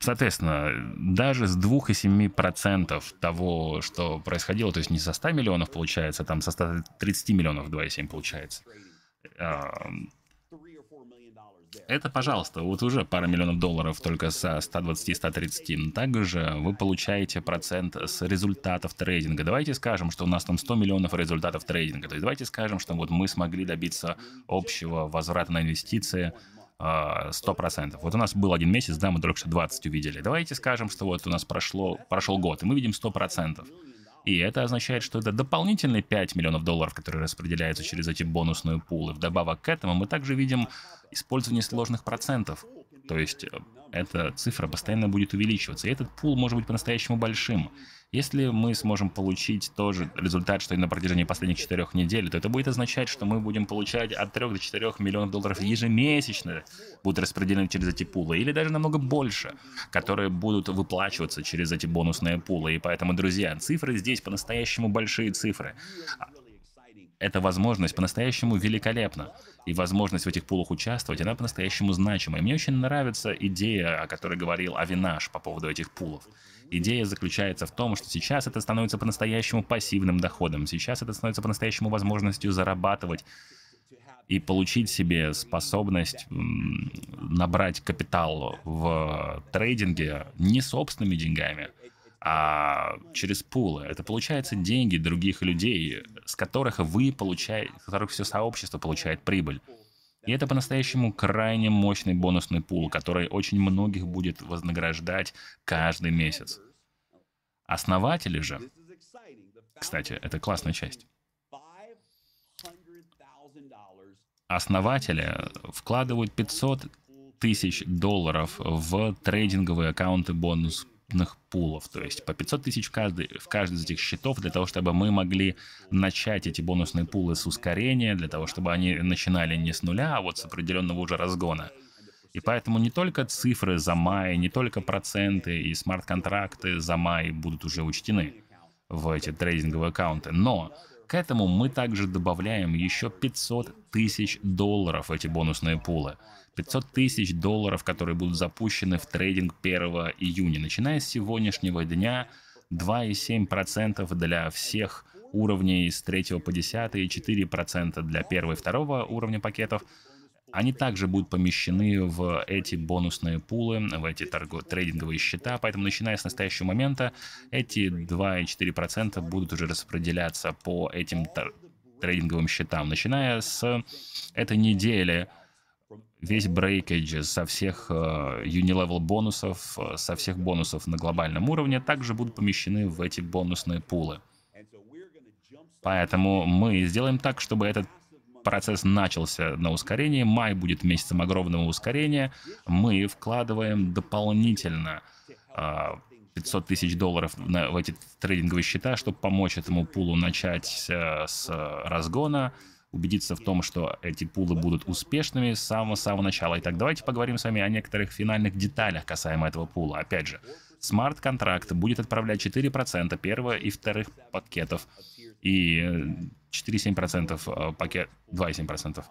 Соответственно, даже с 2,7% того, что происходило, то есть не со 100 миллионов получается, там со 130 миллионов 2,7 получается. Это, пожалуйста, вот уже пара миллионов долларов только со 120-130. Также вы получаете процент с результатов трейдинга. Давайте скажем, что у нас там 100 миллионов результатов трейдинга. То есть давайте скажем, что вот мы смогли добиться общего возврата на инвестиции а, сто процентов. Вот у нас был один месяц, да, мы только что 20 увидели. Давайте скажем, что вот у нас прошло, прошел год, и мы видим сто процентов. И это означает, что это дополнительные 5 миллионов долларов, которые распределяются через эти бонусные пулы. Вдобавок к этому мы также видим использование сложных процентов. То есть э, эта цифра постоянно будет увеличиваться. И этот пул может быть по-настоящему большим. Если мы сможем получить тот же результат, что и на протяжении последних четырех недель, то это будет означать, что мы будем получать от 3 до 4 миллионов долларов ежемесячно, будут распределены через эти пулы, или даже намного больше, которые будут выплачиваться через эти бонусные пулы. И поэтому, друзья, цифры здесь по-настоящему большие цифры эта возможность по-настоящему великолепна. И возможность в этих пулах участвовать, она по-настоящему значима. И мне очень нравится идея, о которой говорил Авинаш по поводу этих пулов. Идея заключается в том, что сейчас это становится по-настоящему пассивным доходом, сейчас это становится по-настоящему возможностью зарабатывать и получить себе способность набрать капитал в трейдинге не собственными деньгами, а через пулы. Это получается деньги других людей, с которых вы получаете, с которых все сообщество получает прибыль. И это по-настоящему крайне мощный бонусный пул, который очень многих будет вознаграждать каждый месяц. Основатели же, кстати, это классная часть. Основатели вкладывают 500 тысяч долларов в трейдинговые аккаунты бонус валютных пулов, то есть по 500 тысяч в каждый, в каждый из этих счетов, для того, чтобы мы могли начать эти бонусные пулы с ускорения, для того, чтобы они начинали не с нуля, а вот с определенного уже разгона. И поэтому не только цифры за май, не только проценты и смарт-контракты за май будут уже учтены в эти трейдинговые аккаунты, но к этому мы также добавляем еще 500 тысяч долларов эти бонусные пулы. 500 тысяч долларов, которые будут запущены в трейдинг 1 июня. Начиная с сегодняшнего дня, 2,7% для всех уровней с 3 по 10 и 4% для 1 и 2 уровня пакетов. Они также будут помещены в эти бонусные пулы, в эти торго- трейдинговые счета, поэтому начиная с настоящего момента эти 2,4% будут уже распределяться по этим трейдинговым счетам. Начиная с этой недели, весь брейкэдж со всех э, Unilevel бонусов, э, со всех бонусов на глобальном уровне также будут помещены в эти бонусные пулы. Поэтому мы сделаем так, чтобы этот процесс начался на ускорении. Май будет месяцем огромного ускорения. Мы вкладываем дополнительно 500 э, тысяч долларов в эти трейдинговые счета, чтобы помочь этому пулу начать с разгона убедиться в том, что эти пулы будут успешными с самого-самого начала. Итак, давайте поговорим с вами о некоторых финальных деталях касаемо этого пула. Опять же, смарт-контракт будет отправлять 4% первого и вторых пакетов и 4,7% э, пакет, 2,7%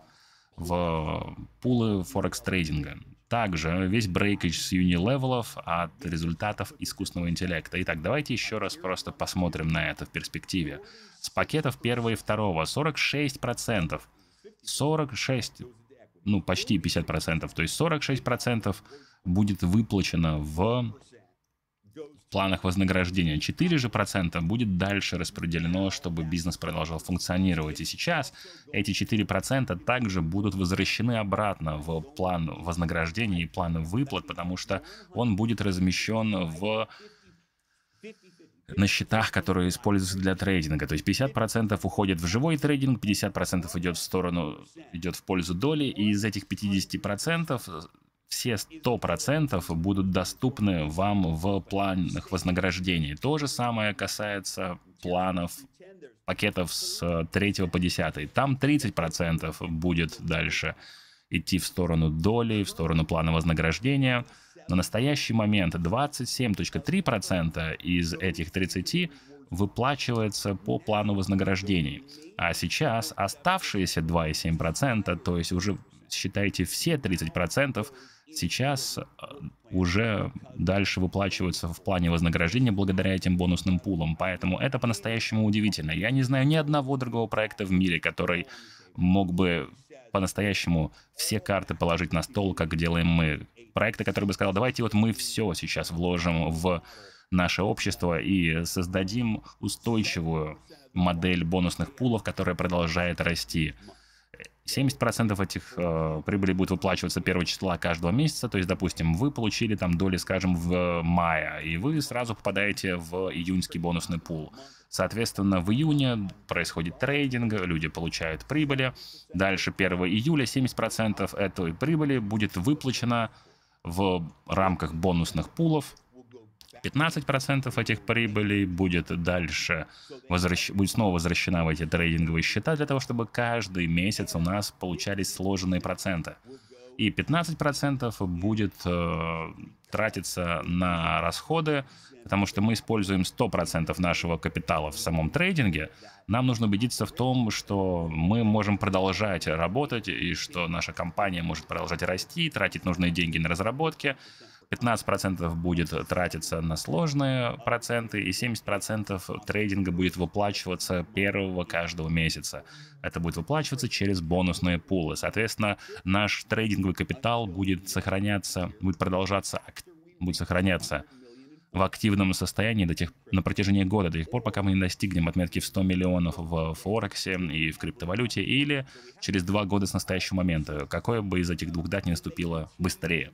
в пулы форекс трейдинга. Также весь брейкач с юни-левелов от результатов искусственного интеллекта. Итак, давайте еще раз просто посмотрим на это в перспективе. С пакетов первого и второго 46%. процентов 46, ну почти 50%, процентов то есть 46% процентов будет выплачено в планах вознаграждения 4% будет дальше распределено, чтобы бизнес продолжал функционировать. И сейчас эти 4% также будут возвращены обратно в план вознаграждения и план выплат, потому что он будет размещен в на счетах, которые используются для трейдинга. То есть 50% уходит в живой трейдинг, 50% идет в сторону, идет в пользу доли, и из этих 50% все 100% будут доступны вам в планах вознаграждений. То же самое касается планов пакетов с 3 э, по 10. Там 30% будет дальше идти в сторону доли, в сторону плана вознаграждения. На настоящий момент 27.3% из этих 30 выплачивается по плану вознаграждений. А сейчас оставшиеся 2,7%, то есть уже считайте все 30%, сейчас а, уже дальше выплачиваются в плане вознаграждения благодаря этим бонусным пулам. Поэтому это по-настоящему удивительно. Я не знаю ни одного другого проекта в мире, который мог бы по-настоящему все карты положить на стол, как делаем мы. Проекты, которые бы сказал, давайте вот мы все сейчас вложим в наше общество и создадим устойчивую модель бонусных пулов, которая продолжает расти. 70% этих э, прибыли будет выплачиваться 1 числа каждого месяца. То есть, допустим, вы получили там доли, скажем, в мае, и вы сразу попадаете в июньский бонусный пул. Соответственно, в июне происходит трейдинг, люди получают прибыли. Дальше 1 июля 70% этой прибыли будет выплачено в рамках бонусных пулов 15% этих прибылей будет дальше возвращ... будет снова возвращена в эти трейдинговые счета для того, чтобы каждый месяц у нас получались сложенные проценты. И 15% будет э, тратиться на расходы, потому что мы используем 100% нашего капитала в самом трейдинге. Нам нужно убедиться в том, что мы можем продолжать работать и что наша компания может продолжать расти, тратить нужные деньги на разработки. 15% будет тратиться на сложные проценты, и 70% трейдинга будет выплачиваться первого каждого месяца. Это будет выплачиваться через бонусные пулы. Соответственно, наш трейдинговый капитал будет сохраняться, будет продолжаться, будет сохраняться в активном состоянии до тех, на протяжении года, до тех пор, пока мы не достигнем отметки в 100 миллионов в Форексе и в криптовалюте, или через два года с настоящего момента, какое бы из этих двух дат не наступило быстрее.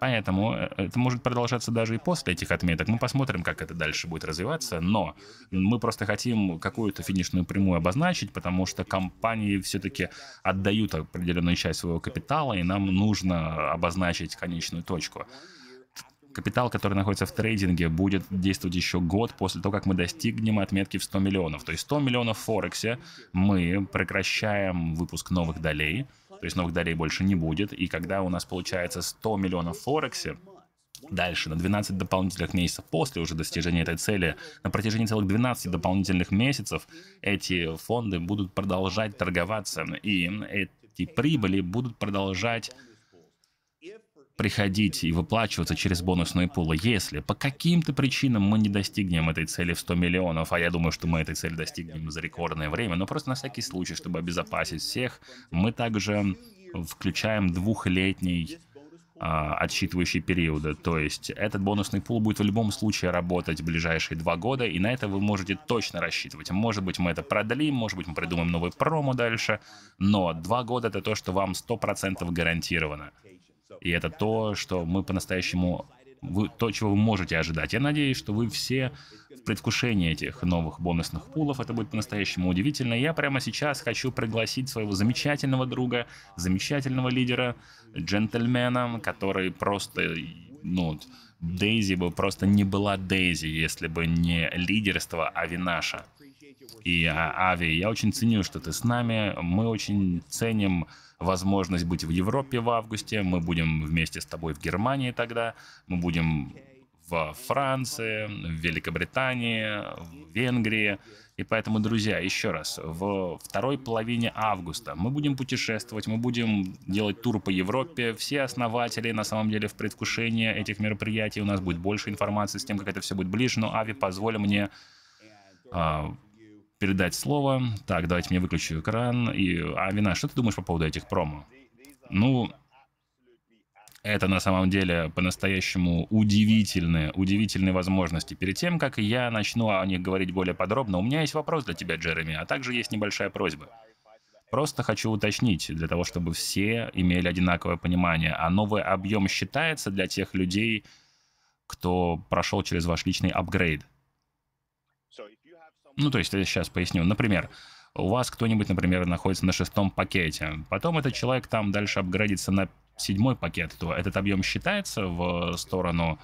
Поэтому э, это может продолжаться даже и после этих отметок. Мы посмотрим, как это дальше будет развиваться, но мы просто хотим какую-то финишную прямую обозначить, потому что компании все-таки отдают определенную часть своего капитала, и нам нужно обозначить конечную точку. Капитал, который находится в трейдинге, будет действовать еще год после того, как мы достигнем отметки в 100 миллионов. То есть 100 миллионов в Форексе мы прекращаем выпуск новых долей, то есть новых долей больше не будет. И когда у нас получается 100 миллионов в Форексе, Дальше, на 12 дополнительных месяцев после уже достижения этой цели, на протяжении целых 12 дополнительных месяцев эти фонды будут продолжать торговаться, и эти прибыли будут продолжать приходить и выплачиваться через бонусные пулы. Если по каким-то причинам мы не достигнем этой цели в 100 миллионов, а я думаю, что мы этой цели достигнем за рекордное время, но просто на всякий случай, чтобы обезопасить всех, мы также включаем двухлетний а, отсчитывающий отсчитывающие периоды. То есть этот бонусный пул будет в любом случае работать ближайшие два года, и на это вы можете точно рассчитывать. Может быть, мы это продлим, может быть, мы придумаем новый промо дальше, но два года — это то, что вам 100% гарантировано. И это то, что мы по-настоящему... Вы, то, чего вы можете ожидать. Я надеюсь, что вы все в предвкушении этих новых бонусных пулов. Это будет по-настоящему удивительно. Я прямо сейчас хочу пригласить своего замечательного друга, замечательного лидера, джентльмена, который просто... Ну, Дейзи бы просто не была Дейзи, если бы не лидерство Авинаша. И а-, Ави, я очень ценю, что ты с нами. Мы очень ценим возможность быть в Европе в августе, мы будем вместе с тобой в Германии тогда, мы будем в Франции, в Великобритании, в Венгрии. И поэтому, друзья, еще раз, в второй половине августа мы будем путешествовать, мы будем делать тур по Европе. Все основатели, на самом деле, в предвкушении этих мероприятий. У нас будет больше информации с тем, как это все будет ближе. Но Ави, позволь мне а, передать слово. Так, давайте мне выключу экран. И, а, Вина, что ты думаешь по поводу этих промо? Ну, это на самом деле по-настоящему удивительные, удивительные возможности. Перед тем, как я начну о них говорить более подробно, у меня есть вопрос для тебя, Джереми, а также есть небольшая просьба. Просто хочу уточнить, для того, чтобы все имели одинаковое понимание, а новый объем считается для тех людей, кто прошел через ваш личный апгрейд. Ну, то есть, сейчас поясню. Например, у вас кто-нибудь, например, находится на шестом пакете, потом этот человек там дальше апгрейдится на седьмой пакет, то этот объем считается в сторону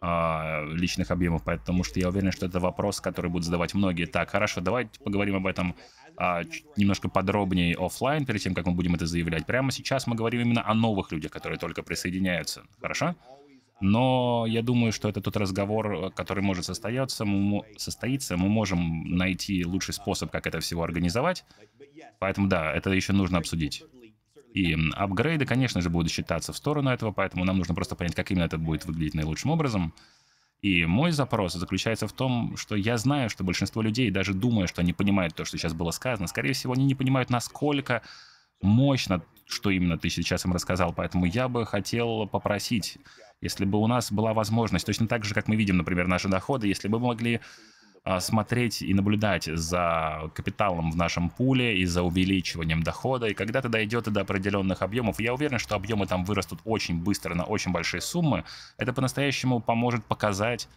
э, личных объемов, потому что я уверен, что это вопрос, который будут задавать многие. Так, хорошо, давайте поговорим об этом а, немножко подробнее офлайн, перед тем, как мы будем это заявлять. Прямо сейчас мы говорим именно о новых людях, которые только присоединяются. Хорошо? Но я думаю, что это тот разговор, который может состояться, мы, состоится. Мы можем найти лучший способ, как это всего организовать. Поэтому да, это еще нужно обсудить. И апгрейды, конечно же, будут считаться в сторону этого, поэтому нам нужно просто понять, как именно это будет выглядеть наилучшим образом. И мой запрос заключается в том, что я знаю, что большинство людей, даже думая, что они понимают то, что сейчас было сказано, скорее всего, они не понимают, насколько мощно что именно ты сейчас им рассказал. Поэтому я бы хотел попросить, если бы у нас была возможность, точно так же, как мы видим, например, наши доходы, если бы мы могли а, смотреть и наблюдать за капиталом в нашем пуле и за увеличиванием дохода. И когда это дойдет до определенных объемов, я уверен, что объемы там вырастут очень быстро на очень большие суммы, это по-настоящему поможет показать,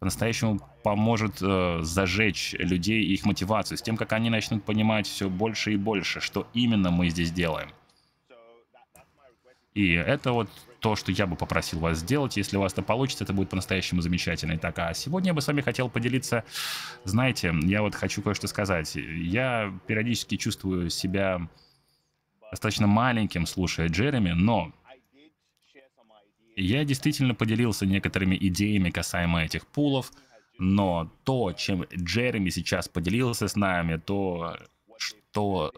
по-настоящему поможет э, зажечь людей и их мотивацию с тем, как они начнут понимать все больше и больше, что именно мы здесь делаем. И это вот то, что я бы попросил вас сделать. Если у вас это получится, это будет по-настоящему замечательно. И так, а сегодня я бы с вами хотел поделиться... Знаете, я вот хочу кое-что сказать. Я периодически чувствую себя достаточно маленьким, слушая Джереми, но я действительно поделился некоторыми идеями касаемо этих пулов, но то, чем Джереми сейчас поделился с нами, то, что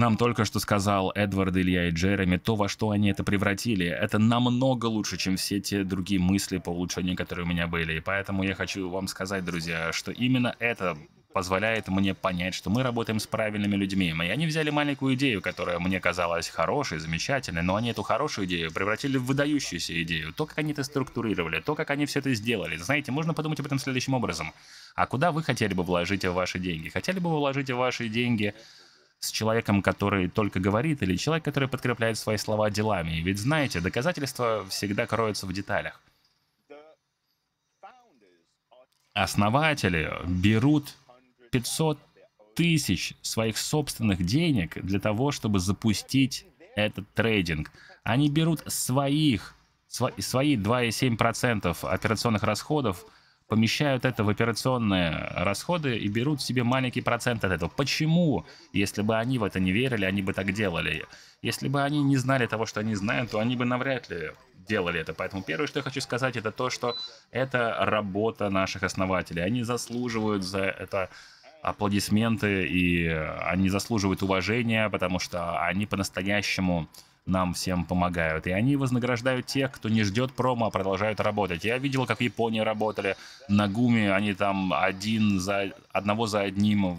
нам только что сказал Эдвард, Илья и Джереми то, во что они это превратили. Это намного лучше, чем все те другие мысли по улучшению, которые у меня были. И поэтому я хочу вам сказать, друзья, что именно это позволяет мне понять, что мы работаем с правильными людьми. И они взяли маленькую идею, которая мне казалась хорошей, замечательной, но они эту хорошую идею превратили в выдающуюся идею. То, как они это структурировали, то, как они все это сделали. Знаете, можно подумать об этом следующим образом. А куда вы хотели бы вложить ваши деньги? Хотели бы вы вложить ваши деньги с человеком, который только говорит, или человек, который подкрепляет свои слова делами. Ведь знаете, доказательства всегда кроются в деталях. Основатели берут 500 тысяч своих собственных денег для того, чтобы запустить этот трейдинг. Они берут своих, свои 2,7% операционных расходов – помещают это в операционные расходы и берут себе маленький процент от этого. Почему? Если бы они в это не верили, они бы так делали. Если бы они не знали того, что они знают, то они бы навряд ли делали это. Поэтому первое, что я хочу сказать, это то, что это работа наших основателей. Они заслуживают за это аплодисменты, и э, они заслуживают уважения, потому что они по-настоящему нам всем помогают. И они вознаграждают тех, кто не ждет промо, а продолжают работать. Я видел, как в Японии работали на гуме, они там один за одного за одним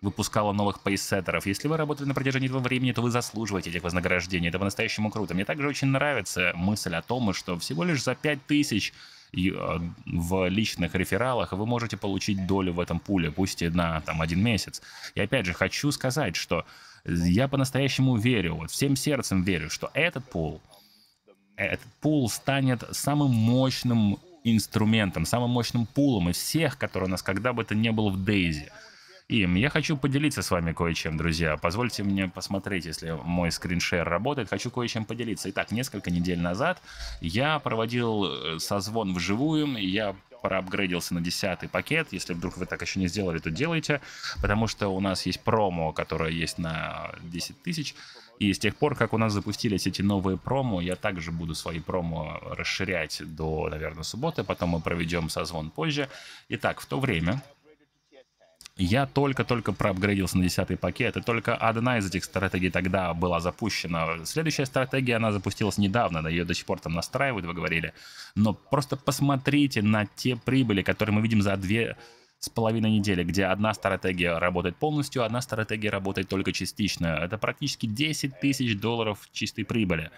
выпускала новых пейсеттеров. Если вы работали на протяжении этого времени, то вы заслуживаете этих вознаграждений. Это по-настоящему круто. Мне также очень нравится мысль о том, что всего лишь за 5000 тысяч а, в личных рефералах, и вы можете получить долю в этом пуле, пусть и на там, один месяц. И опять же, хочу сказать, что я по-настоящему верю, вот всем сердцем верю, что этот пул, этот пул станет самым мощным инструментом, самым мощным пулом из всех, которые у нас когда бы то ни было в Дейзи им. Я хочу поделиться с вами кое-чем, друзья. Позвольте мне посмотреть, если мой скриншер работает. Хочу кое-чем поделиться. Итак, несколько недель назад я проводил э, созвон вживую. Я проапгрейдился на 10 пакет. Если вдруг вы так еще не сделали, то делайте, потому что у нас есть промо, которое есть на 10 тысяч. И с тех пор, как у нас запустились эти новые промо, я также буду свои промо расширять до, наверное, субботы. Потом мы проведем созвон позже. Итак, в то время я только-только проапгрейдился на 10 пакет, и только одна из этих стратегий тогда была запущена. Следующая стратегия, она запустилась недавно, да, ее до сих пор там настраивают, вы говорили. Но просто посмотрите на те прибыли, которые мы видим за две с половиной недели, где одна стратегия работает полностью, одна стратегия работает только частично. Это практически 10 тысяч долларов чистой прибыли.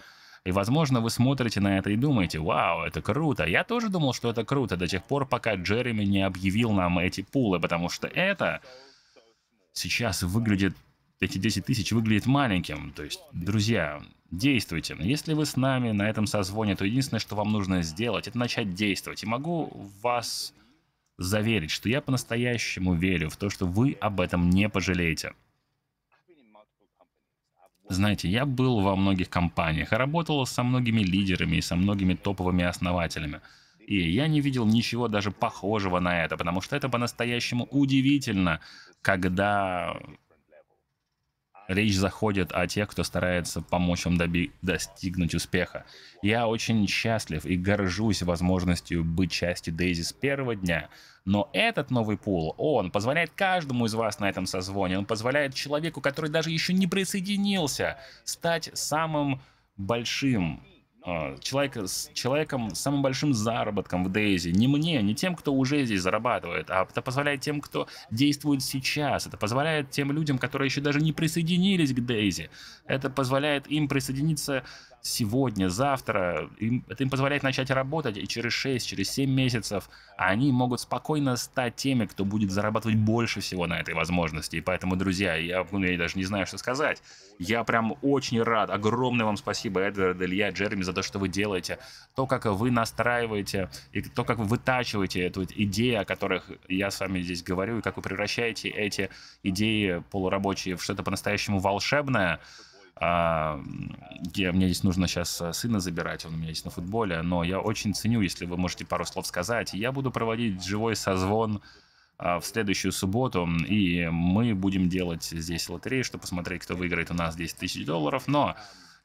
И, возможно, вы смотрите на это и думаете, вау, это круто. Я тоже думал, что это круто до тех пор, пока Джереми не объявил нам эти пулы, потому что это сейчас выглядит, эти 10 тысяч выглядит маленьким. То есть, друзья, действуйте. Если вы с нами на этом созвоне, то единственное, что вам нужно сделать, это начать действовать. И могу вас заверить, что я по-настоящему верю в то, что вы об этом не пожалеете. Знаете, я был во многих компаниях, работал со многими лидерами и со многими топовыми основателями. И я не видел ничего даже похожего на это, потому что это по-настоящему удивительно, когда речь заходит о тех, кто старается помочь вам доби- достигнуть успеха. Я очень счастлив и горжусь возможностью быть частью Дейзи с первого дня. Но этот новый пул, он позволяет каждому из вас на этом созвоне, он позволяет человеку, который даже еще не присоединился, стать самым большим а, человек с человеком с самым большим заработком в Дейзи. Не мне, не тем, кто уже здесь зарабатывает, а это позволяет тем, кто действует сейчас. Это позволяет тем людям, которые еще даже не присоединились к Дейзи. Это позволяет им присоединиться сегодня, завтра. Им, это им позволяет начать работать, и через 6, через 7 месяцев они могут спокойно стать теми, кто будет зарабатывать больше всего на этой возможности. И поэтому, друзья, я, ну, я даже не знаю, что сказать. Я прям очень рад. Огромное вам спасибо, Эдвард, Илья, Джереми, за то, что вы делаете. То, как вы настраиваете, и то, как вы вытачиваете эту идею, о которых я с вами здесь говорю, и как вы превращаете эти идеи полурабочие в что-то по-настоящему волшебное – а, где мне здесь нужно сейчас э, сына забирать, он у меня есть на футболе, но я очень ценю, если вы можете пару слов сказать. Я буду проводить живой созвон а, в следующую субботу, и мы будем делать здесь лотерею, чтобы посмотреть, кто выиграет у нас 10 тысяч долларов, но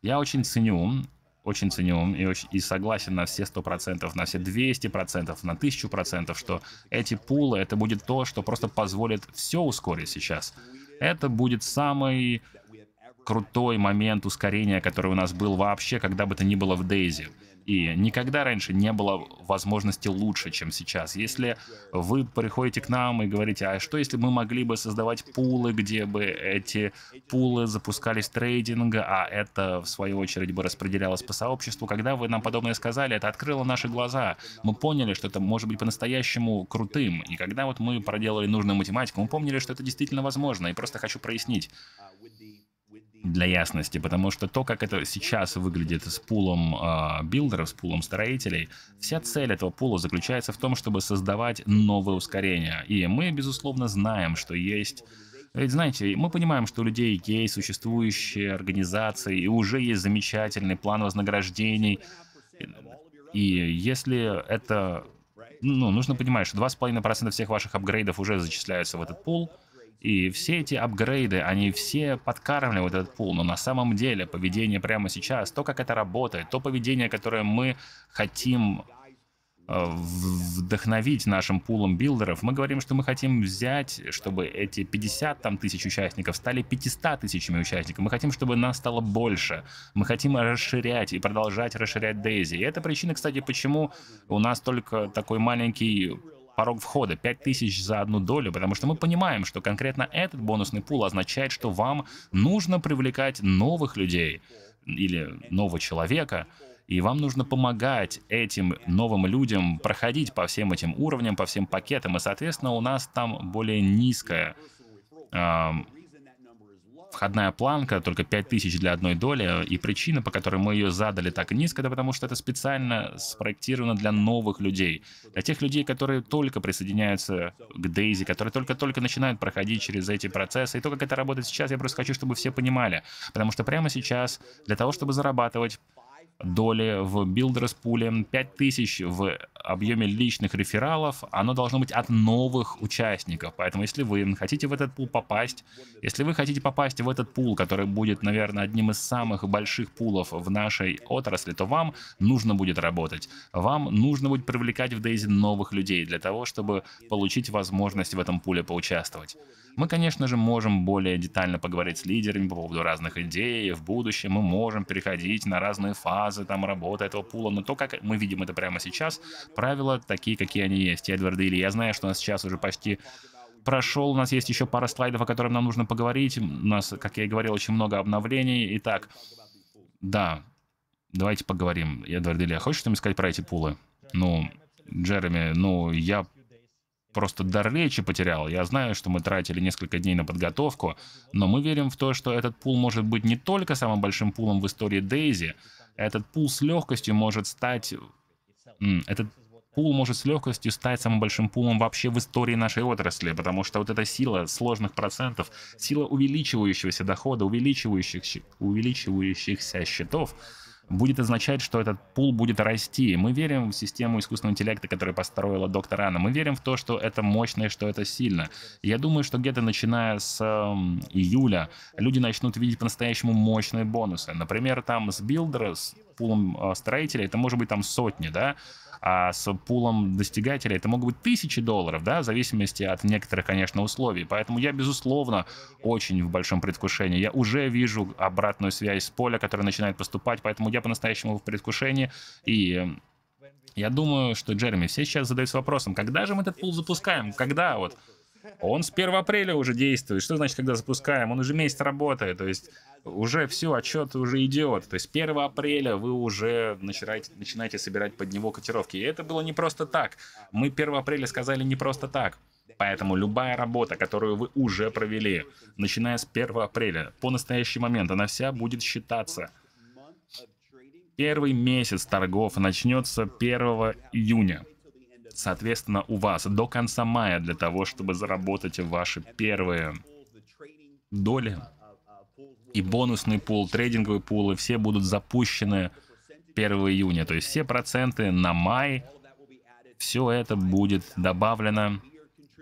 я очень ценю, очень ценю и, очень, и согласен на все сто процентов, на все 200%, на тысячу процентов, что эти пулы, это будет то, что просто позволит все ускорить сейчас. Это будет самый крутой момент ускорения, который у нас был вообще, когда бы то ни было в Дейзи. И никогда раньше не было возможности лучше, чем сейчас. Если вы приходите к нам и говорите, а что если мы могли бы создавать пулы, где бы эти пулы запускались трейдинга, а это, в свою очередь, бы распределялось по сообществу, когда вы нам подобное сказали, это открыло наши глаза. Мы поняли, что это может быть по-настоящему крутым. И когда вот мы проделали нужную математику, мы поняли, что это действительно возможно. И просто хочу прояснить для ясности, потому что то, как это сейчас выглядит с пулом э, билдеров, с пулом строителей, вся цель этого пула заключается в том, чтобы создавать новые ускорения. И мы, безусловно, знаем, что есть... Ведь, знаете, мы понимаем, что у людей есть существующие организации, и уже есть замечательный план вознаграждений. И если это... Ну, нужно понимать, что 2,5% всех ваших апгрейдов уже зачисляются в этот пул, и все эти апгрейды, они все подкармливают этот пул, но на самом деле поведение прямо сейчас, то, как это работает, то поведение, которое мы хотим э, вдохновить нашим пулом билдеров, мы говорим, что мы хотим взять, чтобы эти 50 там, тысяч участников стали 500 тысячами участников. Мы хотим, чтобы нас стало больше. Мы хотим расширять и продолжать расширять Дейзи. И это причина, кстати, почему у нас только такой маленький порог входа 5000 за одну долю, потому что мы понимаем, что конкретно этот бонусный пул означает, что вам нужно привлекать новых людей или нового человека, и вам нужно помогать этим новым людям проходить по всем этим уровням, по всем пакетам, и, соответственно, у нас там более низкая э, входная планка, только 5000 для одной доли, и причина, по которой мы ее задали так низко, это потому что это специально спроектировано для новых людей, для тех людей, которые только присоединяются к Дейзи, которые только-только начинают проходить через эти процессы, и то, как это работает сейчас, я просто хочу, чтобы все понимали, потому что прямо сейчас для того, чтобы зарабатывать доли в билдерс пуле, 5000 в объеме личных рефералов, оно должно быть от новых участников. Поэтому если вы хотите в этот пул попасть, если вы хотите попасть в этот пул, который будет, наверное, одним из самых больших пулов в нашей отрасли, то вам нужно будет работать. Вам нужно будет привлекать в Дейзи новых людей для того, чтобы получить возможность в этом пуле поучаствовать. Мы, конечно же, можем более детально поговорить с лидерами по поводу разных идей. В будущем мы можем переходить на разные фазы там работы этого пула. Но то, как мы видим это прямо сейчас, правила такие, какие они есть. Эдвард или я знаю, что у нас сейчас уже почти прошел. У нас есть еще пара слайдов, о которых нам нужно поговорить. У нас, как я и говорил, очень много обновлений. Итак, да, давайте поговорим. Эдвард Илья, хочешь что-нибудь сказать про эти пулы? Ну, Джереми, ну, я просто дар речи потерял. Я знаю, что мы тратили несколько дней на подготовку, но мы верим в то, что этот пул может быть не только самым большим пулом в истории Дейзи, этот пул с легкостью может стать... Этот пул может с легкостью стать самым большим пулом вообще в истории нашей отрасли, потому что вот эта сила сложных процентов, сила увеличивающегося дохода, увеличивающих, увеличивающихся счетов, будет означать, что этот пул будет расти. Мы верим в систему искусственного интеллекта, которую построила доктор Анна. Мы верим в то, что это мощно и что это сильно. Я думаю, что где-то начиная с э, июля люди начнут видеть по-настоящему мощные бонусы. Например, там с Builders пулом а, строителя это может быть там сотни, да, а с пулом достигателя это могут быть тысячи долларов, да, в зависимости от некоторых, конечно, условий. Поэтому я, безусловно, очень в большом предвкушении. Я уже вижу обратную связь с поля, которая начинает поступать, поэтому я по-настоящему в предвкушении. И я думаю, что, Джереми, все сейчас задаются вопросом, когда же мы этот пул запускаем? Когда вот? Он с 1 апреля уже действует. Что значит, когда запускаем? Он уже месяц работает. То есть уже все, отчет уже идет. То есть 1 апреля вы уже начинаете, начинаете собирать под него котировки. И это было не просто так. Мы 1 апреля сказали не просто так. Поэтому любая работа, которую вы уже провели, начиная с 1 апреля, по настоящий момент, она вся будет считаться. Первый месяц торгов начнется 1 июня соответственно, у вас до конца мая для того, чтобы заработать ваши первые доли. И бонусный пул, трейдинговые пулы все будут запущены 1 июня. То есть все проценты на май, все это будет добавлено.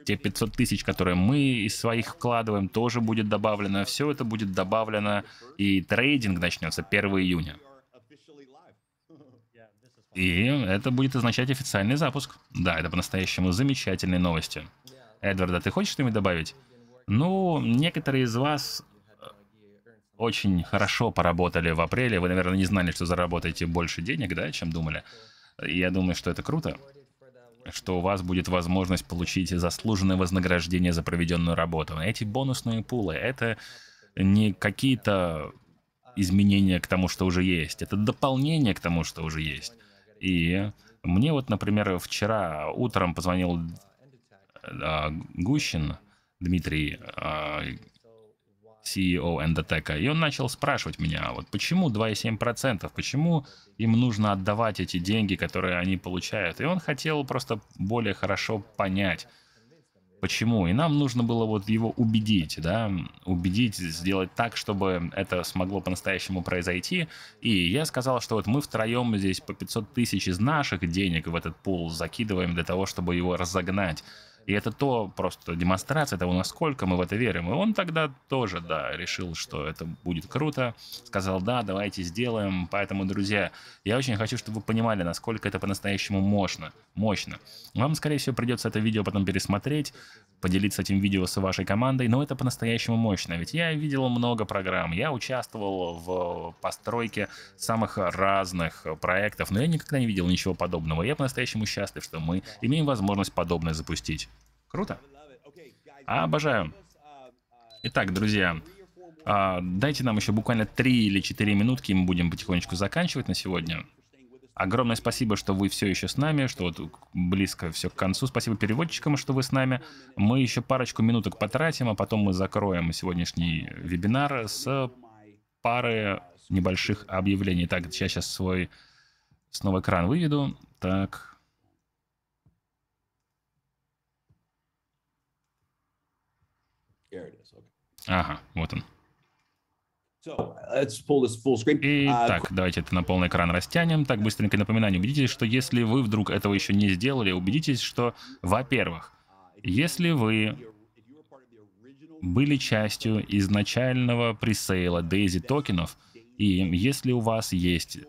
Те 500 тысяч, которые мы из своих вкладываем, тоже будет добавлено. Все это будет добавлено, и трейдинг начнется 1 июня. И это будет означать официальный запуск. Да, это по-настоящему замечательные новости. Эдварда, ты хочешь что-нибудь добавить? Ну, некоторые из вас э, очень хорошо поработали в апреле. Вы, наверное, не знали, что заработаете больше денег, да, чем думали. И я думаю, что это круто, что у вас будет возможность получить заслуженное вознаграждение за проведенную работу. Эти бонусные пулы — это не какие-то изменения к тому, что уже есть. Это дополнение к тому, что уже есть. И мне вот, например, вчера утром позвонил э, Гущин Дмитрий, э, а, CEO Endotech, и он начал спрашивать меня, вот почему 2,7%, почему им нужно отдавать эти деньги, которые они получают. И он хотел просто более хорошо понять, Почему? И нам нужно было вот его убедить, да, убедить сделать так, чтобы это смогло по-настоящему произойти. И я сказал, что вот мы втроем здесь по 500 тысяч из наших денег в этот пул закидываем для того, чтобы его разогнать. И это то просто демонстрация того, насколько мы в это верим. И он тогда тоже, да, решил, что это будет круто. Сказал, да, давайте сделаем. Поэтому, друзья, я очень хочу, чтобы вы понимали, насколько это по-настоящему мощно. мощно. Вам, скорее всего, придется это видео потом пересмотреть, поделиться этим видео с вашей командой, но это по-настоящему мощно, ведь я видел много программ, я участвовал в постройке самых разных проектов, но я никогда не видел ничего подобного. Я по-настоящему счастлив, что мы имеем возможность подобное запустить. Круто? Обожаю. Итак, друзья, а, дайте нам еще буквально 3 или 4 минутки, и мы будем потихонечку заканчивать на сегодня. Огромное спасибо, что вы все еще с нами, что вот близко все к концу. Спасибо переводчикам, что вы с нами. Мы еще парочку минуток потратим, а потом мы закроем сегодняшний вебинар с пары небольших объявлений. Так, я сейчас свой снова экран выведу. Так, Ага, вот он. Итак, а, давайте это на полный экран растянем. Так, быстренько напоминание. Убедитесь, что если вы вдруг этого еще не сделали, убедитесь, что, во-первых, если вы были частью изначального пресейла Daisy токенов, и если у вас есть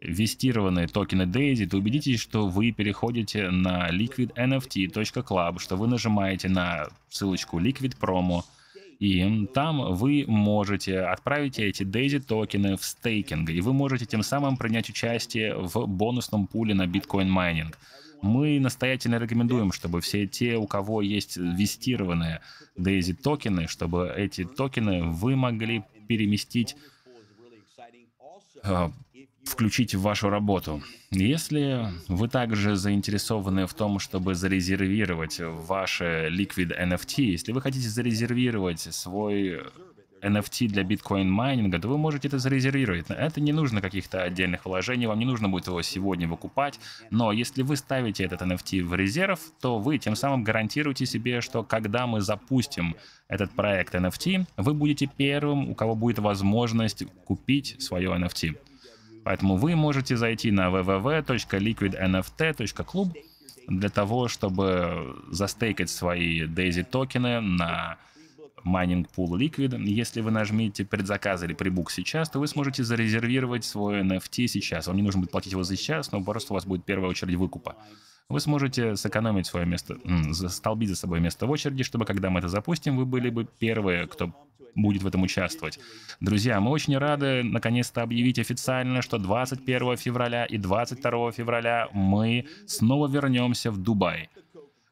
вестированные токены Daisy, то убедитесь, что вы переходите на liquidnft.club, что вы нажимаете на ссылочку Liquid Promo, и там вы можете отправить эти Дейзи токены в стейкинг, и вы можете тем самым принять участие в бонусном пуле на биткоин майнинг. Мы настоятельно рекомендуем, чтобы все те, у кого есть вестированные Дейзи токены, чтобы эти токены вы могли переместить а, включить в вашу работу. Если вы также заинтересованы в том, чтобы зарезервировать ваши Liquid NFT, если вы хотите зарезервировать свой NFT для биткоин-майнинга, то вы можете это зарезервировать. Это не нужно каких-то отдельных вложений, вам не нужно будет его сегодня выкупать, но если вы ставите этот NFT в резерв, то вы тем самым гарантируете себе, что когда мы запустим этот проект NFT, вы будете первым, у кого будет возможность купить свое NFT. Поэтому вы можете зайти на www.liquidnft.club для того, чтобы застейкать свои DAISY токены на майнинг пул Liquid. Если вы нажмите предзаказ или прибук сейчас, то вы сможете зарезервировать свой NFT сейчас. Вам не нужно будет платить его сейчас, но просто у вас будет первая очередь выкупа вы сможете сэкономить свое место, столбить за собой место в очереди, чтобы когда мы это запустим, вы были бы первые, кто будет в этом участвовать. Друзья, мы очень рады наконец-то объявить официально, что 21 февраля и 22 февраля мы снова вернемся в Дубай.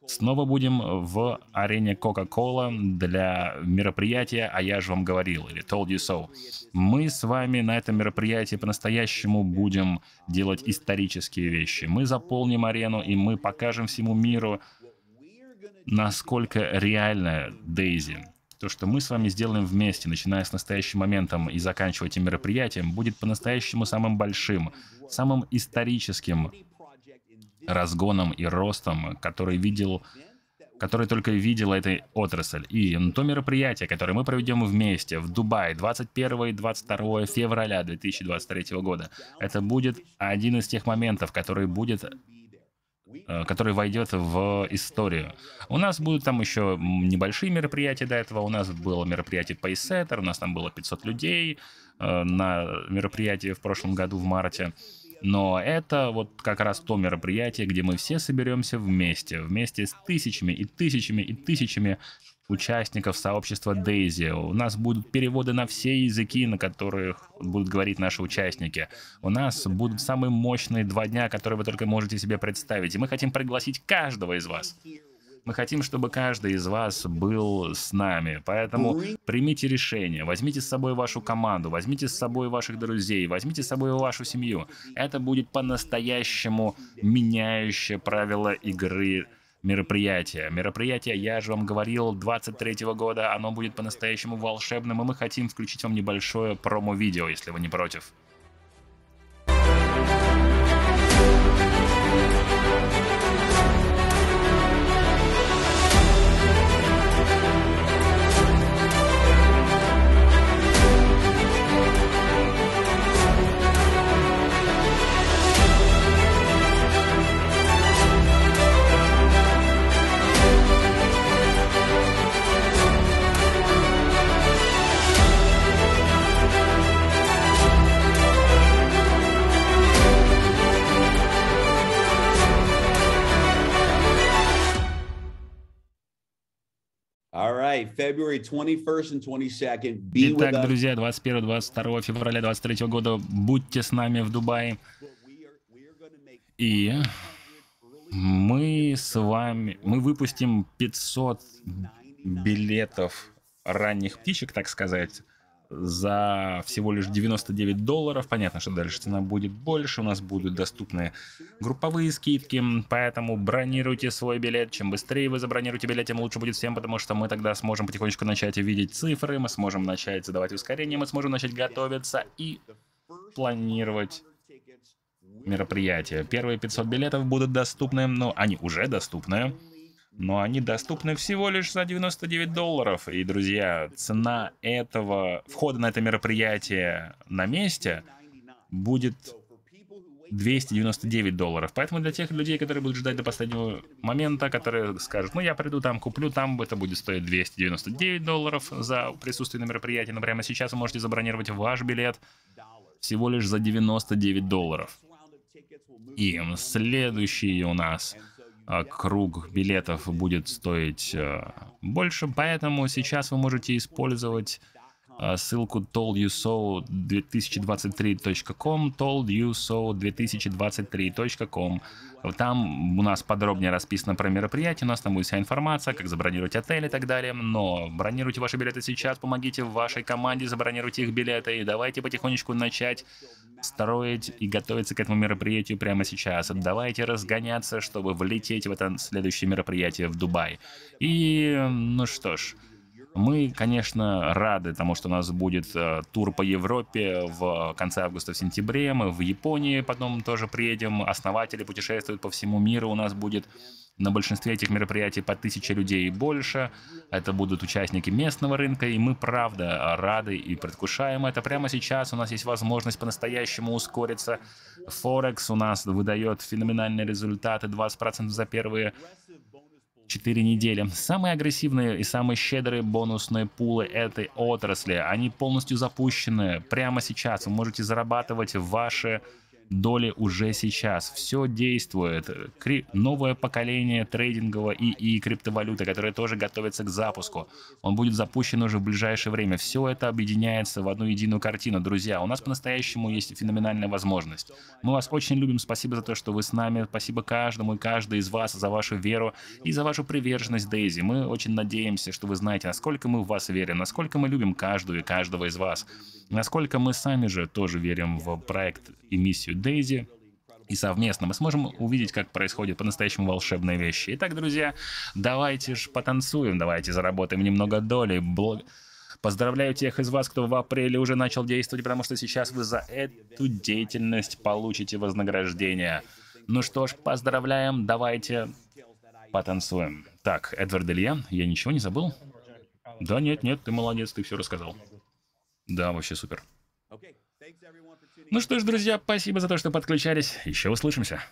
Снова будем в арене Coca-Cola для мероприятия «А я же вам говорил» или «Told you so». Мы с вами на этом мероприятии по-настоящему будем делать исторические вещи. Мы заполним арену, и мы покажем всему миру, насколько реальна Дейзи. То, что мы с вами сделаем вместе, начиная с настоящим моментом и заканчивая этим мероприятием, будет по-настоящему самым большим, самым историческим разгоном и ростом, который видел который только видела эта отрасль. И ну, то мероприятие, которое мы проведем вместе в Дубае 21 и 22 февраля 2023 года, это будет один из тех моментов, который будет э, который войдет в историю. У нас будут там еще небольшие мероприятия до этого. У нас было мероприятие Paysetter, у нас там было 500 людей э, на мероприятии в прошлом году в марте. Но это вот как раз то мероприятие, где мы все соберемся вместе, вместе с тысячами и тысячами и тысячами участников сообщества Дейзи. У нас будут переводы на все языки, на которых будут говорить наши участники. У нас будут самые мощные два дня, которые вы только можете себе представить. И мы хотим пригласить каждого из вас. Мы хотим, чтобы каждый из вас был с нами. Поэтому примите решение, возьмите с собой вашу команду, возьмите с собой ваших друзей, возьмите с собой вашу семью. Это будет по-настоящему меняющее правила игры мероприятие. Мероприятие, я же вам говорил, 23 -го года, оно будет по-настоящему волшебным, и мы хотим включить вам небольшое промо-видео, если вы не против. Итак, друзья, 21-22 февраля 23 года будьте с нами в Дубае. И мы с вами, мы выпустим 500 билетов ранних птичек, так сказать, за всего лишь 99 долларов. Понятно, что дальше цена будет больше, у нас будут доступны групповые скидки, поэтому бронируйте свой билет. Чем быстрее вы забронируете билет, тем лучше будет всем, потому что мы тогда сможем потихонечку начать видеть цифры, мы сможем начать задавать ускорение, мы сможем начать готовиться и планировать мероприятие. Первые 500 билетов будут доступны, но ну, они уже доступны но они доступны всего лишь за 99 долларов. И, друзья, цена этого входа на это мероприятие на месте будет 299 долларов. Поэтому для тех людей, которые будут ждать до последнего момента, которые скажут, ну я приду там, куплю там, это будет стоить 299 долларов за присутствие на мероприятии, но прямо сейчас вы можете забронировать ваш билет всего лишь за 99 долларов. И следующий у нас Э, круг билетов будет стоить э, больше, поэтому сейчас вы можете использовать э, ссылку toldyouso2023.com, toldyouso2023.com. Там у нас подробнее расписано про мероприятие, у нас там будет вся информация, как забронировать отель и так далее. Но бронируйте ваши билеты сейчас, помогите вашей команде забронировать их билеты и давайте потихонечку начать строить и готовиться к этому мероприятию прямо сейчас. Давайте разгоняться, чтобы влететь в это следующее мероприятие в Дубай. И, ну что ж, мы, конечно, рады тому, что у нас будет э, тур по Европе в конце августа, в сентябре. Мы в Японии потом тоже приедем. Основатели путешествуют по всему миру. У нас будет на большинстве этих мероприятий по тысяче людей и больше. Это будут участники местного рынка, и мы, правда, рады и предвкушаем это. Прямо сейчас у нас есть возможность по-настоящему ускориться. Форекс у нас выдает феноменальные результаты, 20% за первые 4 недели. Самые агрессивные и самые щедрые бонусные пулы этой отрасли, они полностью запущены прямо сейчас. Вы можете зарабатывать ваши доли уже сейчас. Все действует. Кри новое поколение трейдингового и, и криптовалюты, которое тоже готовится к запуску. Он будет запущен уже в ближайшее время. Все это объединяется в одну единую картину. Друзья, у нас по-настоящему есть феноменальная возможность. Мы вас очень любим. Спасибо за то, что вы с нами. Спасибо каждому и каждой из вас за вашу веру и за вашу приверженность Дейзи. Мы очень надеемся, что вы знаете, насколько мы в вас верим, насколько мы любим каждую и каждого из вас. Насколько мы сами же тоже верим в проект и миссию Дейзи, и совместно мы сможем увидеть, как происходят по-настоящему волшебные вещи. Итак, друзья, давайте же потанцуем, давайте заработаем немного доли. Благ... Поздравляю тех из вас, кто в апреле уже начал действовать, потому что сейчас вы за эту деятельность получите вознаграждение. Ну что ж, поздравляем, давайте потанцуем. Так, Эдвард Илья, я ничего не забыл? Да нет, нет, ты молодец, ты все рассказал. Да, вообще супер. Ну что ж, друзья, спасибо за то, что подключались. Еще услышимся.